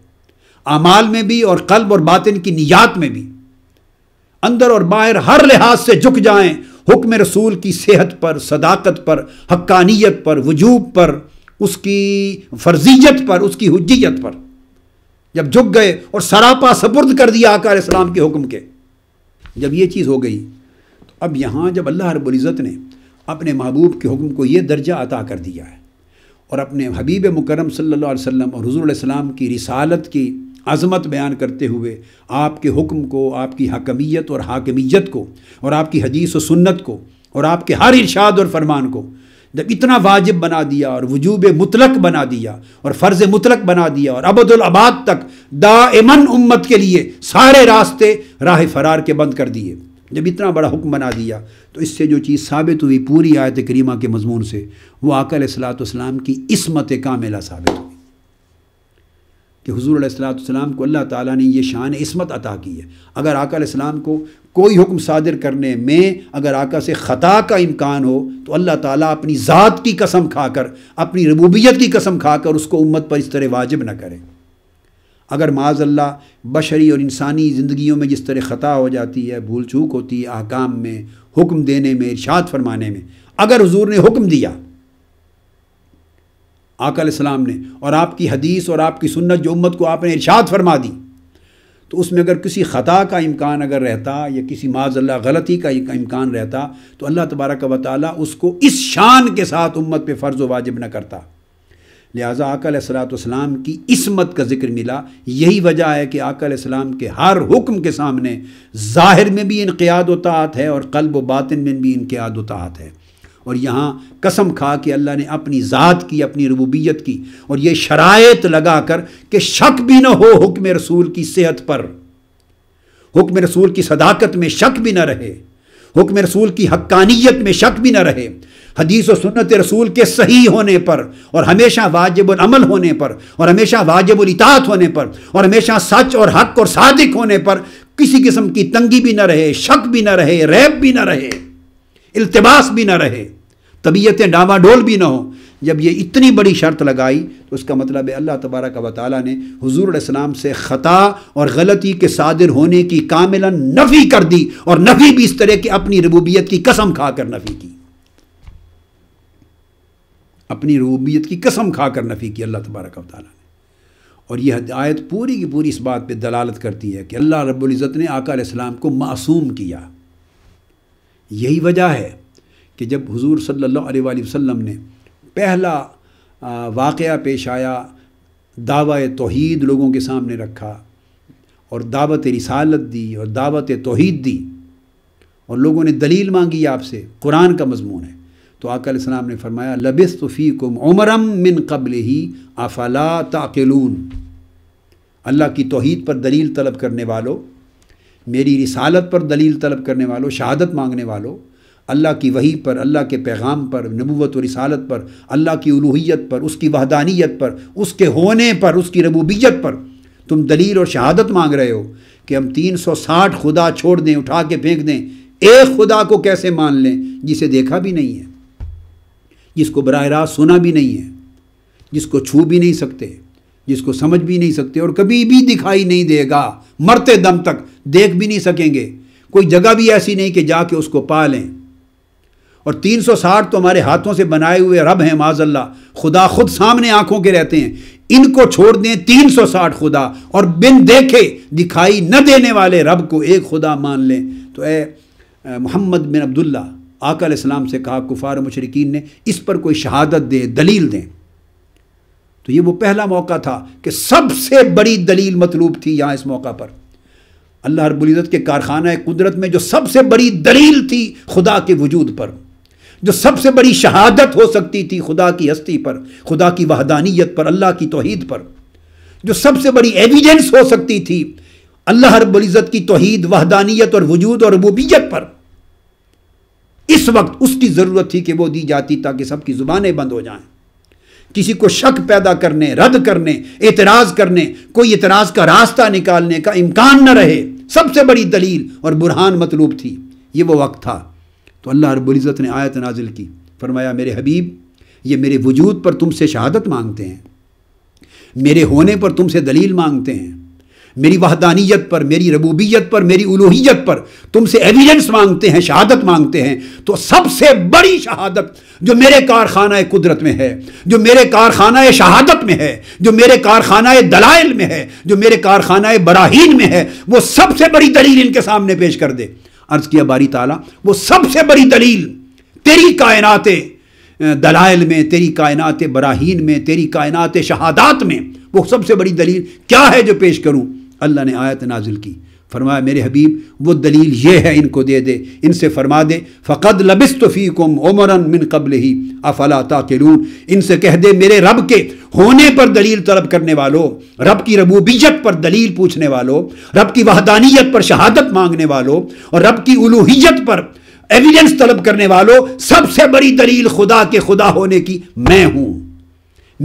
अमाल में भी और कल्ब और बातिन की नियात में भी अंदर और बाहर हर लिहाज से झुक जाएं हुक्म रसूल की सेहत पर सदाकत पर हक्कानियत पर वजूब पर उसकी फर्जियत पर उसकी हजियत पर जब झुक गए और सरापा सपुर्द कर दिया आकार इस्लाम के हुक्म के जब ये चीज़ हो गई तो अब यहाँ जब अल्लाह रबुल्ज़त ने अपने महबूब के हुक्म को ये दर्जा अता कर दिया है और अपने हबीब मुकरम अलैहि वसल्लम और हजूर की रिसालत की अज़मत बयान करते हुए आपके हुक्म को आपकी हकमियत और हाकमियत को और आपकी हदीस व सुन्नत को और आपके हर इरशाद और फरमान को जब इतना वाजिब बना दिया और वजूब मुतलक बना दिया और फ़र्ज़ मुतलक बना दिया और अबदुलबाद तक दामन उम्मत के लिए सारे रास्ते राह फरार के बंद कर दिए जब इतना बड़ा हुक्म बना दिया तो इससे जो चीज़ साबित हुई पूरी आयत करीमा के मजमून से वो आकल सलाम की इसमत कामिला साबित हुई कि हजूर सलाम को अल्लाह ताला ने ये शान इसमत अता की है अगर आकल इस्लाम को कोई हुक्म सादिर करने में अगर आका से ख़ता का इम्कान हो तो अल्लाह ताला अपनी ज़ात की कसम खाकर अपनी रबूबियत की कसम खाकर उसको उम्मत पर इस तरह वाजिब न करें अगर माजल्ला बशरी और इंसानी ज़िंदगियों में जिस तरह ख़ता हो जाती है भूल चूक होती है आकाम में हुक्म देने में इर्शाद फरमाने में अगर हजूर ने हुक्म दिया आकल इस्लाम ने और आपकी हदीस और आपकी सुन्नत जो उम्मत को आपने इर्शाद फरमा दी तो उसमें अगर किसी ख़ता का इम्कान अगर रहता या किसी माजल्ला गलती का इम्कान रहता तो अल्लाह तबारक वाली उसको इस शान के साथ उम्मत पे फ़र्ज़ वाजिब न करता लिहाजा आकल सलाम की इसमत का जिक्र मिला यही वजह है कि आकल सलाम के हर हुक्म के सामने ज़ाहिर में भी इनक़ाद वात है और कल्ब बातिन में भी इनक़ाद वात है और यहाँ कसम खा के अल्लाह ने अपनी ज़ात की अपनी रबूबियत की और ये शरात लगा कर के शक भी ना हो हुक्म रसूल की सेहत पर हुक्म रसूल की सदाकत में शक भी ना रहे हुक्म रसूल की हक्कानियत में शक भी ना रहे हदीस और सुन्नत रसूल के सही होने पर और हमेशा वाजिब अमल होने पर और हमेशा वाजिब इतात होने पर और हमेशा सच और हक और सादिक होने पर किसी किस्म की तंगी भी ना रहे शक भी ना रहे रैब भी ना रहे इल्तबास भी ना रहे तबीयतें डावाडोल भी ना हो जब ये इतनी बड़ी शर्त लगाई तो उसका मतलब है अल्लाह तबारक व ने हजूर इस्लाम से ख़ता और गलती के सादिर होने की कामिला नफ़ी कर दी और नफ़ी भी इस तरह की अपनी रबूबियत की कसम खाकर नफ़ी की अपनी रूबियत की कसम खाकर नफ़ी की अल्लाह तबारक वाली ने और यह आयत पूरी की पूरी इस बात पर दलालत करती है कि अल्लाह रब्ज़त ने आकाम को मासूम किया यही वजह है कि जब हुजूर सल्लल्लाहु अलैहि वसल्लम ने पहला वाक़ पेश आया दावा तोहद लोगों के सामने रखा और दावत रिसालत दी और दावत तोहद दी और लोगों ने दलील मांगी आपसे कुरान का मजमून है तो आकल इस्लाम ने फरमाया लबिस तोफ़ी कुम उमरम मिन कबल ही अफला ताकलून अल्लाह की तोहद पर दलील तलब करने वालों मेरी रिसालत पर दलील तलब करने वालों शहादत मांगने वालों अल्लाह की वही पर अल्लाह के पैगाम पर नबूत व रिसालत पर अल्लाह की उलूहियत पर उसकी वहदानियत पर उसके होने पर उसकी रबूबीत पर तुम दलील और शहादत मांग रहे हो कि हम तीन सौ साठ खुदा छोड़ दें उठा के फेंक दें एक खुदा को कैसे मान लें जिसे देखा भी नहीं है जिसको बरह रास्त सुना भी नहीं है जिसको छू भी नहीं सकते जिसको समझ भी नहीं सकते और कभी भी दिखाई नहीं देगा मरते दम तक देख भी नहीं सकेंगे कोई जगह भी ऐसी नहीं कि जाके उसको पा लें और 360 तो हमारे हाथों से बनाए हुए रब हैं माजल्ला खुदा खुद सामने आंखों के रहते हैं इनको छोड़ दें 360 खुदा और बिन देखे दिखाई न देने वाले रब को एक खुदा मान लें तो ए मोहम्मद बिन अब्दुल्ला आकल इस्लाम से कहा कुफार मशरकिन ने इस पर कोई शहादत दें दलील दें तो ये वो पहला मौका था कि सबसे बड़ी दलील मतलूब थी यहाँ इस मौका पर अल्लाह रबुल्ज़त के कारखाना कुदरत में जो सबसे बड़ी दलील थी खुदा के वजूद पर जो सबसे बड़ी शहादत हो सकती थी खुदा की हस्ती पर खुदा की वहदानियत पर अल्लाह की तोहद पर जो सबसे बड़ी एविडेंस हो सकती थी अल्लाह रबुल्ज़त की तोहद वहदानियत और वजूद और रबूबियत पर इस वक्त उसकी ज़रूरत थी कि वो दी जाती ताकि सबकी ज़ुबानें बंद हो जाएं किसी को शक पैदा करने रद्द करने एतराज़ करने कोई एतराज़ का रास्ता निकालने का इम्कान न रहे सबसे बड़ी दलील और बुरहान मतलूब थी ये वो वक्त था तो अल्लाह रबुल्ज़त ने आयत नाजिल की फरमाया मेरे हबीब ये मेरे वजूद पर तुमसे शहादत मांगते हैं मेरे होने पर तुमसे दलील मांगते हैं मेरी वहदानियत पर मेरी रबूबियत पर मेरी उलूहियत पर तुमसे एविडेंस मांगते हैं शहादत मांगते हैं तो सबसे बड़ी शहादत जो मेरे कारखाना कुदरत में है जो मेरे कारखाना शहादत में है जो मेरे कारखाना दलाइल में है जो मेरे कारखाना बराहीन में है वो सबसे बड़ी दलील इनके सामने पेश कर दे अर्ज किया बारी ताला वो सबसे बड़ी दलील तेरी कायनात दलाइल में तेरी कायनात बराहीन में तेरी कायनात शहादात में वो सबसे बड़ी दलील क्या है जो पेश करूं अल्लाह ने आयत नाजिल की फरमाया मेरे हबीब वो दलील ये है इनको दे दे इनसे फरमा दे फ़कद लबिस तफ़ी कम मिन कबल ही अफला रून इनसे कह दे मेरे रब के होने पर दलील तलब करने वालों रब की रबूबीजत पर दलील पूछने वालों रब की वहदानियत पर शहादत मांगने वालों और रब की उलूहियत पर एविडेंस तलब करने वालों सबसे बड़ी दलील खुदा के खुदा होने की मैं हूँ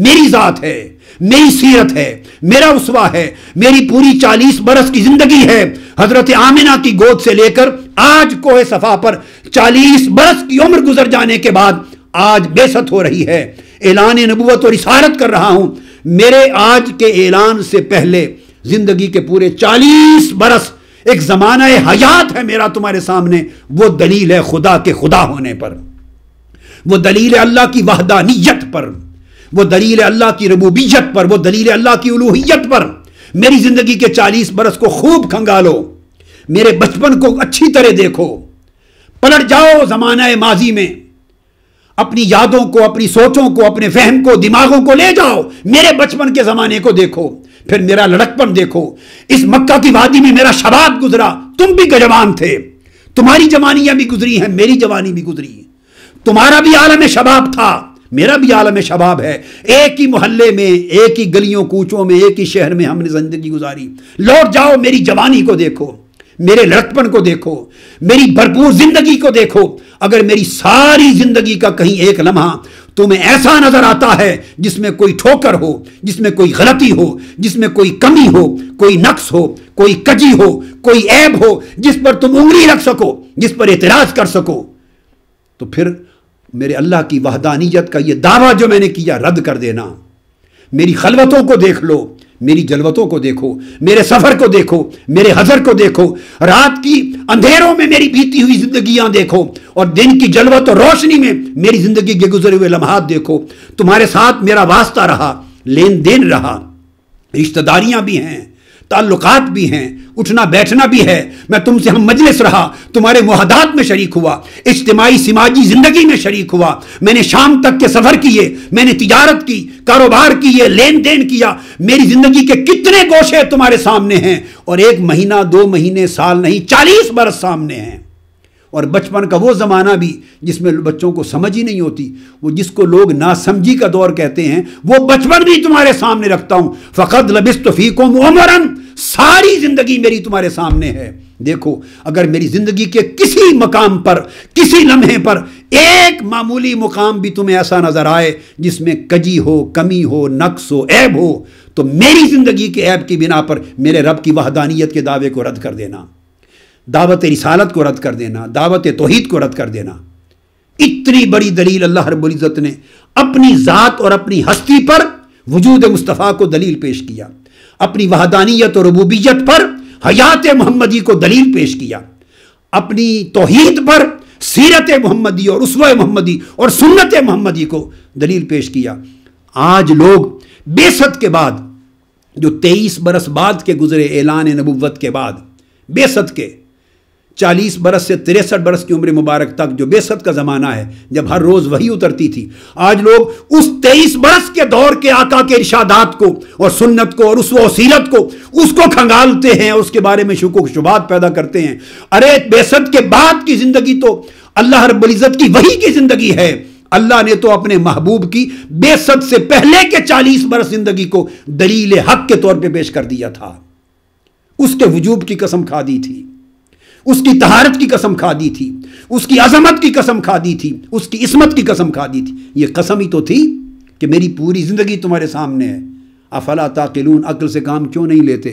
मेरी जात है मेरी सीरत है मेरा उसवा है मेरी पूरी चालीस बरस की जिंदगी है हजरत आमिना की गोद से लेकर आज कोहे सफा पर चालीस बरस की उम्र गुजर जाने के बाद आज बेसत हो रही है ऐलान नबूत और इशारत कर रहा हूं मेरे आज के ऐलान से पहले जिंदगी के पूरे चालीस बरस एक जमाना हयात है मेरा तुम्हारे सामने वो दलील है खुदा के खुदा होने पर वो दलील है अल्लाह की वाहदानियत पर वो दलील अल्लाह की रबूबीजत पर वो दलील अल्लाह की उलूहियत पर मेरी जिंदगी के चालीस बरस को खूब खंगालो मेरे बचपन को अच्छी तरह देखो पलट जाओ जमाना माजी में अपनी यादों को अपनी सोचों को अपने फहम को दिमागों को ले जाओ मेरे बचपन के जमाने को देखो फिर मेरा लड़कपन देखो इस मक्का की वादी में मेरा शबाब गुजरा तुम भी गजवान थे तुम्हारी जवानियां भी गुजरी हैं मेरी जवानी भी गुजरी तुम्हारा भी आलम शबाब था मेरा भी आलम शबाब है एक ही मोहल्ले में एक ही गलियों कूचों में एक ही शहर में हमने ज़िंदगी गुजारी लौट जाओ मेरी जवानी को देखो मेरे लड़कपन को देखो मेरी भरपूर जिंदगी को देखो अगर मेरी सारी जिंदगी का कहीं एक लम्हा तुम्हें ऐसा नजर आता है जिसमें कोई ठोकर हो जिसमें कोई गलती हो जिसमें कोई कमी हो कोई नक्स हो कोई कजी हो कोई ऐब हो जिस पर तुम उंगली रख सको जिस पर एतराज कर सको तो फिर मेरे अल्लाह की वहदानियत का ये दावा जो मैंने किया रद्द कर देना मेरी खलवतों को देख लो मेरी जलवतों को देखो मेरे सफ़र को देखो मेरे हजर को देखो रात की अंधेरों में मेरी बीती हुई जिंदगियां देखो और दिन की जलवत और रोशनी में मेरी जिंदगी के गुजरे हुए लम्हात देखो तुम्हारे साथ मेरा वास्ता रहा लेन देन रहा रिश्तेदारियां भी हैं ताल्लुकात भी हैं उठना बैठना भी है मैं तुमसे हम मजलिस रहा तुम्हारे मुहदात में शरीक हुआ इज्तमाही समाजी ज़िंदगी में शरीक हुआ मैंने शाम तक के सफ़र किए मैंने तिजारत की कारोबार किए लेन देन किया मेरी ज़िंदगी के कितने गोशे तुम्हारे सामने हैं और एक महीना दो महीने साल नहीं चालीस बरस सामने हैं और बचपन का वो ज़माना भी जिसमें बच्चों को समझ ही नहीं होती वो जिसको लोग नासमझी का दौर कहते हैं वो बचपन भी तुम्हारे सामने रखता हूँ फ़कत लबिस को मुमरन सारी ज़िंदगी मेरी तुम्हारे सामने है देखो अगर मेरी ज़िंदगी के किसी मकाम पर किसी लम्हे पर एक मामूली मुकाम भी तुम्हें ऐसा नज़र आए जिसमें कजी हो कमी हो नक्स हो ऐब हो तो मेरी ज़िंदगी के ऐब की बिना पर मेरे रब की वहदानियत के दावे को रद्द कर देना दावत रिसालत को रद्द कर देना दावत तोहद को रद्द कर देना इतनी बड़ी दलील अल्लाह रबुल्ज़त ने अपनी ज़ात और अपनी हस्ती पर वजूद मुस्तफ़ा को दलील पेश किया अपनी वहदानियत और रबूबीत पर हयात मोहम्मदी को दलील पेश किया अपनी तोहद पर सीरत मोहम्मदी और उसवा मोहम्मदी और सुन्नत मोहम्मदी को दलील पेश किया आज लोग बेसत के बाद जो तेईस बरस बाद के गुजरे ऐलान नबुवत के बाद बेसत के चालीस बरस से तिरसठ बरस की उम्र मुबारक तक जो बेसत का ज़माना है जब हर रोज़ वही उतरती थी आज लोग उस तेईस बरस के दौर के आका के इर्शादात को और सुन्नत को और उस वसीलत को उसको खंगालते हैं उसके बारे में शुकुक शुबात पैदा करते हैं अरे बेसत के बाद की ज़िंदगी तो अल्लाह रब्ज़त की वही की ज़िंदगी है अल्लाह ने तो अपने महबूब की बेसत से पहले के चालीस बरस जिंदगी को दलील हक के तौर पर पे पेश कर दिया था उसके वजूब की कसम खा दी थी उसकी तहारत की कसम खा दी थी उसकी अजमत की कसम खा दी थी उसकी इसमत की कसम खा दी थी ये कसम ही तो थी कि मेरी पूरी ज़िंदगी तुम्हारे सामने है अफला ताकिलून अक्ल से काम क्यों नहीं लेते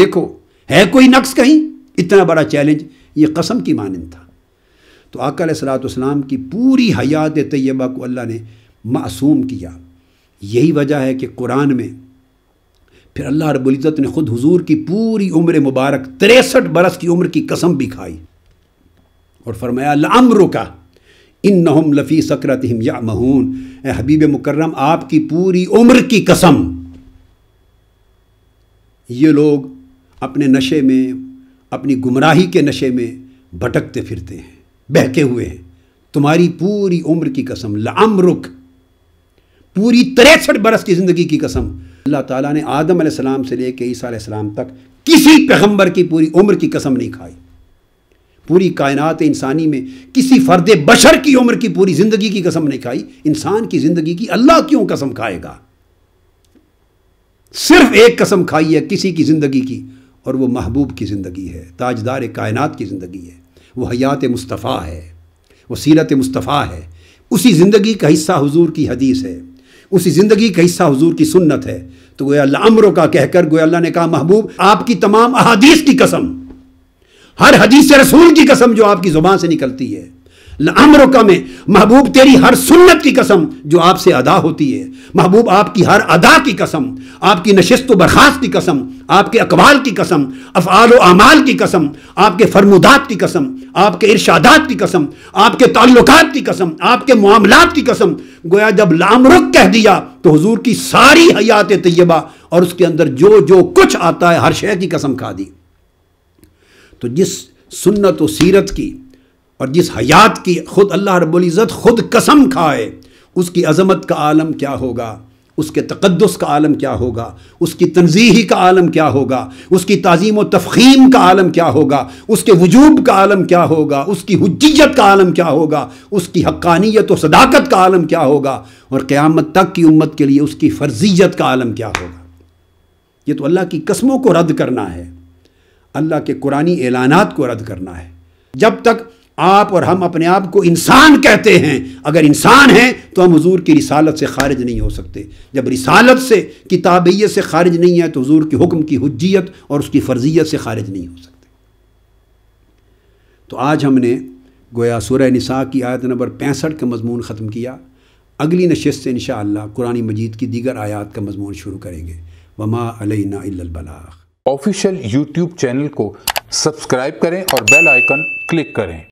देखो है कोई नक्स कहीं इतना बड़ा चैलेंज ये कसम की मानंद था तो आकल सलातम की पूरी हयात तय्यबा को अल्लाह ने मासूम किया यही वजह है कि कुरान में फिर अल्लाह रबुल्ज़त ने ख़ुद हुजूर की पूरी उम्र मुबारक तिरसठ बरस की उम्र की कसम भी खाई और फरमाया अमर का इन नहम लफ़ी सकरत हिम या महून ए हबीब मुकर्रम आपकी पूरी उम्र की कसम ये लोग अपने नशे में अपनी गुमराही के नशे में भटकते फिरते हैं बहके हुए हैं तुम्हारी पूरी उम्र की कसम लाम रुख पूरी तिरसठ बरस की ज़िंदगी की कसम अल्लाह ताला ने आदम सलाम से लेकर ईसा तक किसी पैगंबर की पूरी उम्र की कसम नहीं खाई पूरी कायनात इंसानी में किसी फ़र्द बशर की उम्र की पूरी ज़िंदगी की कसम नहीं खाई इंसान की ज़िंदगी की अल्लाह क्यों कसम खाएगा सिर्फ एक कसम खाई है किसी की ज़िंदगी की और वो महबूब की ज़िंदगी है ताजदार कायनात की ज़िंदगी है वो हयात मुस्तफ़ा है वो सीरत मुस्तफ़ा है उसी ज़िंदगी का हिस्सा हुजूर की हदीस है उसी ज़िंदगी का हिस्सा हजूर की सुन्नत है तो गोया अमरों का कहकर गोया अल्लाह ने कहा महबूब आपकी तमाम अहादीस की कसम हर हदीस रसूल की कसम जो आपकी ज़ुबान से निकलती है अमर कम है महबूब तेरी हर सुन्नत की कसम जो आपसे अदा होती है महबूब आपकी हर अदा की कसम आपकी नशस्त बर्खास्त की कसम आपके अकबाल की कसम अफ़ाल अमाल की कसम आपके फरमुदात की कसम आपके इर्शादात की कसम आपके ताल्लुकात की कसम आपके मामलात की कसम गोया जब लामरुक कह दिया तो हजूर की सारी हयात तयबा और उसके अंदर जो जो कुछ आता है हर शय की कसम खा दी तो जिस सुन्नत व सीरत की और जिस हयात की खुद अल्लाह रब्ज़त खुद कसम खाए उसकी अजमत का आलम क्या होगा उसके तकदस का आलम क्या होगा उसकी तनजीही का आलम क्या होगा उसकी तज़ीम व तफ़ीम का आलम क्या होगा उसके वजूब का आलम क्या होगा उसकी हज्जियत का आलम क्या होगा उसकी हक्कानियत व सदाकत का आलम क्या होगा और क़्यामत तक की उम्मत के लिए उसकी फ़र्जियत का आलम क्या होगा ये तो अल्लाह की कस्मों को रद्द करना है अल्लाह के कुरानी ऐलानात को रद्द करना है जब तक आप और हम अपने आप को इंसान कहते हैं अगर इंसान हैं तो हम हजूर की रिसालत से खारिज नहीं हो सकते जब रिसालत से किताबियत से खारिज नहीं है तो हजूर के हुक्म की हजियत और उसकी फ़र्जियत से खारिज नहीं हो सकते तो आज हमने गोया सुर नसा की आयत नंबर पैंसठ का मजमून ख़त्म किया अगली नशस्त से इन कुरानी मजीद की दीगर आयात का मजमून शुरू करेंगे वमा
अलबलाग ऑफिशियल यूट्यूब चैनल को सब्सक्राइब करें और बेल आइकन क्लिक करें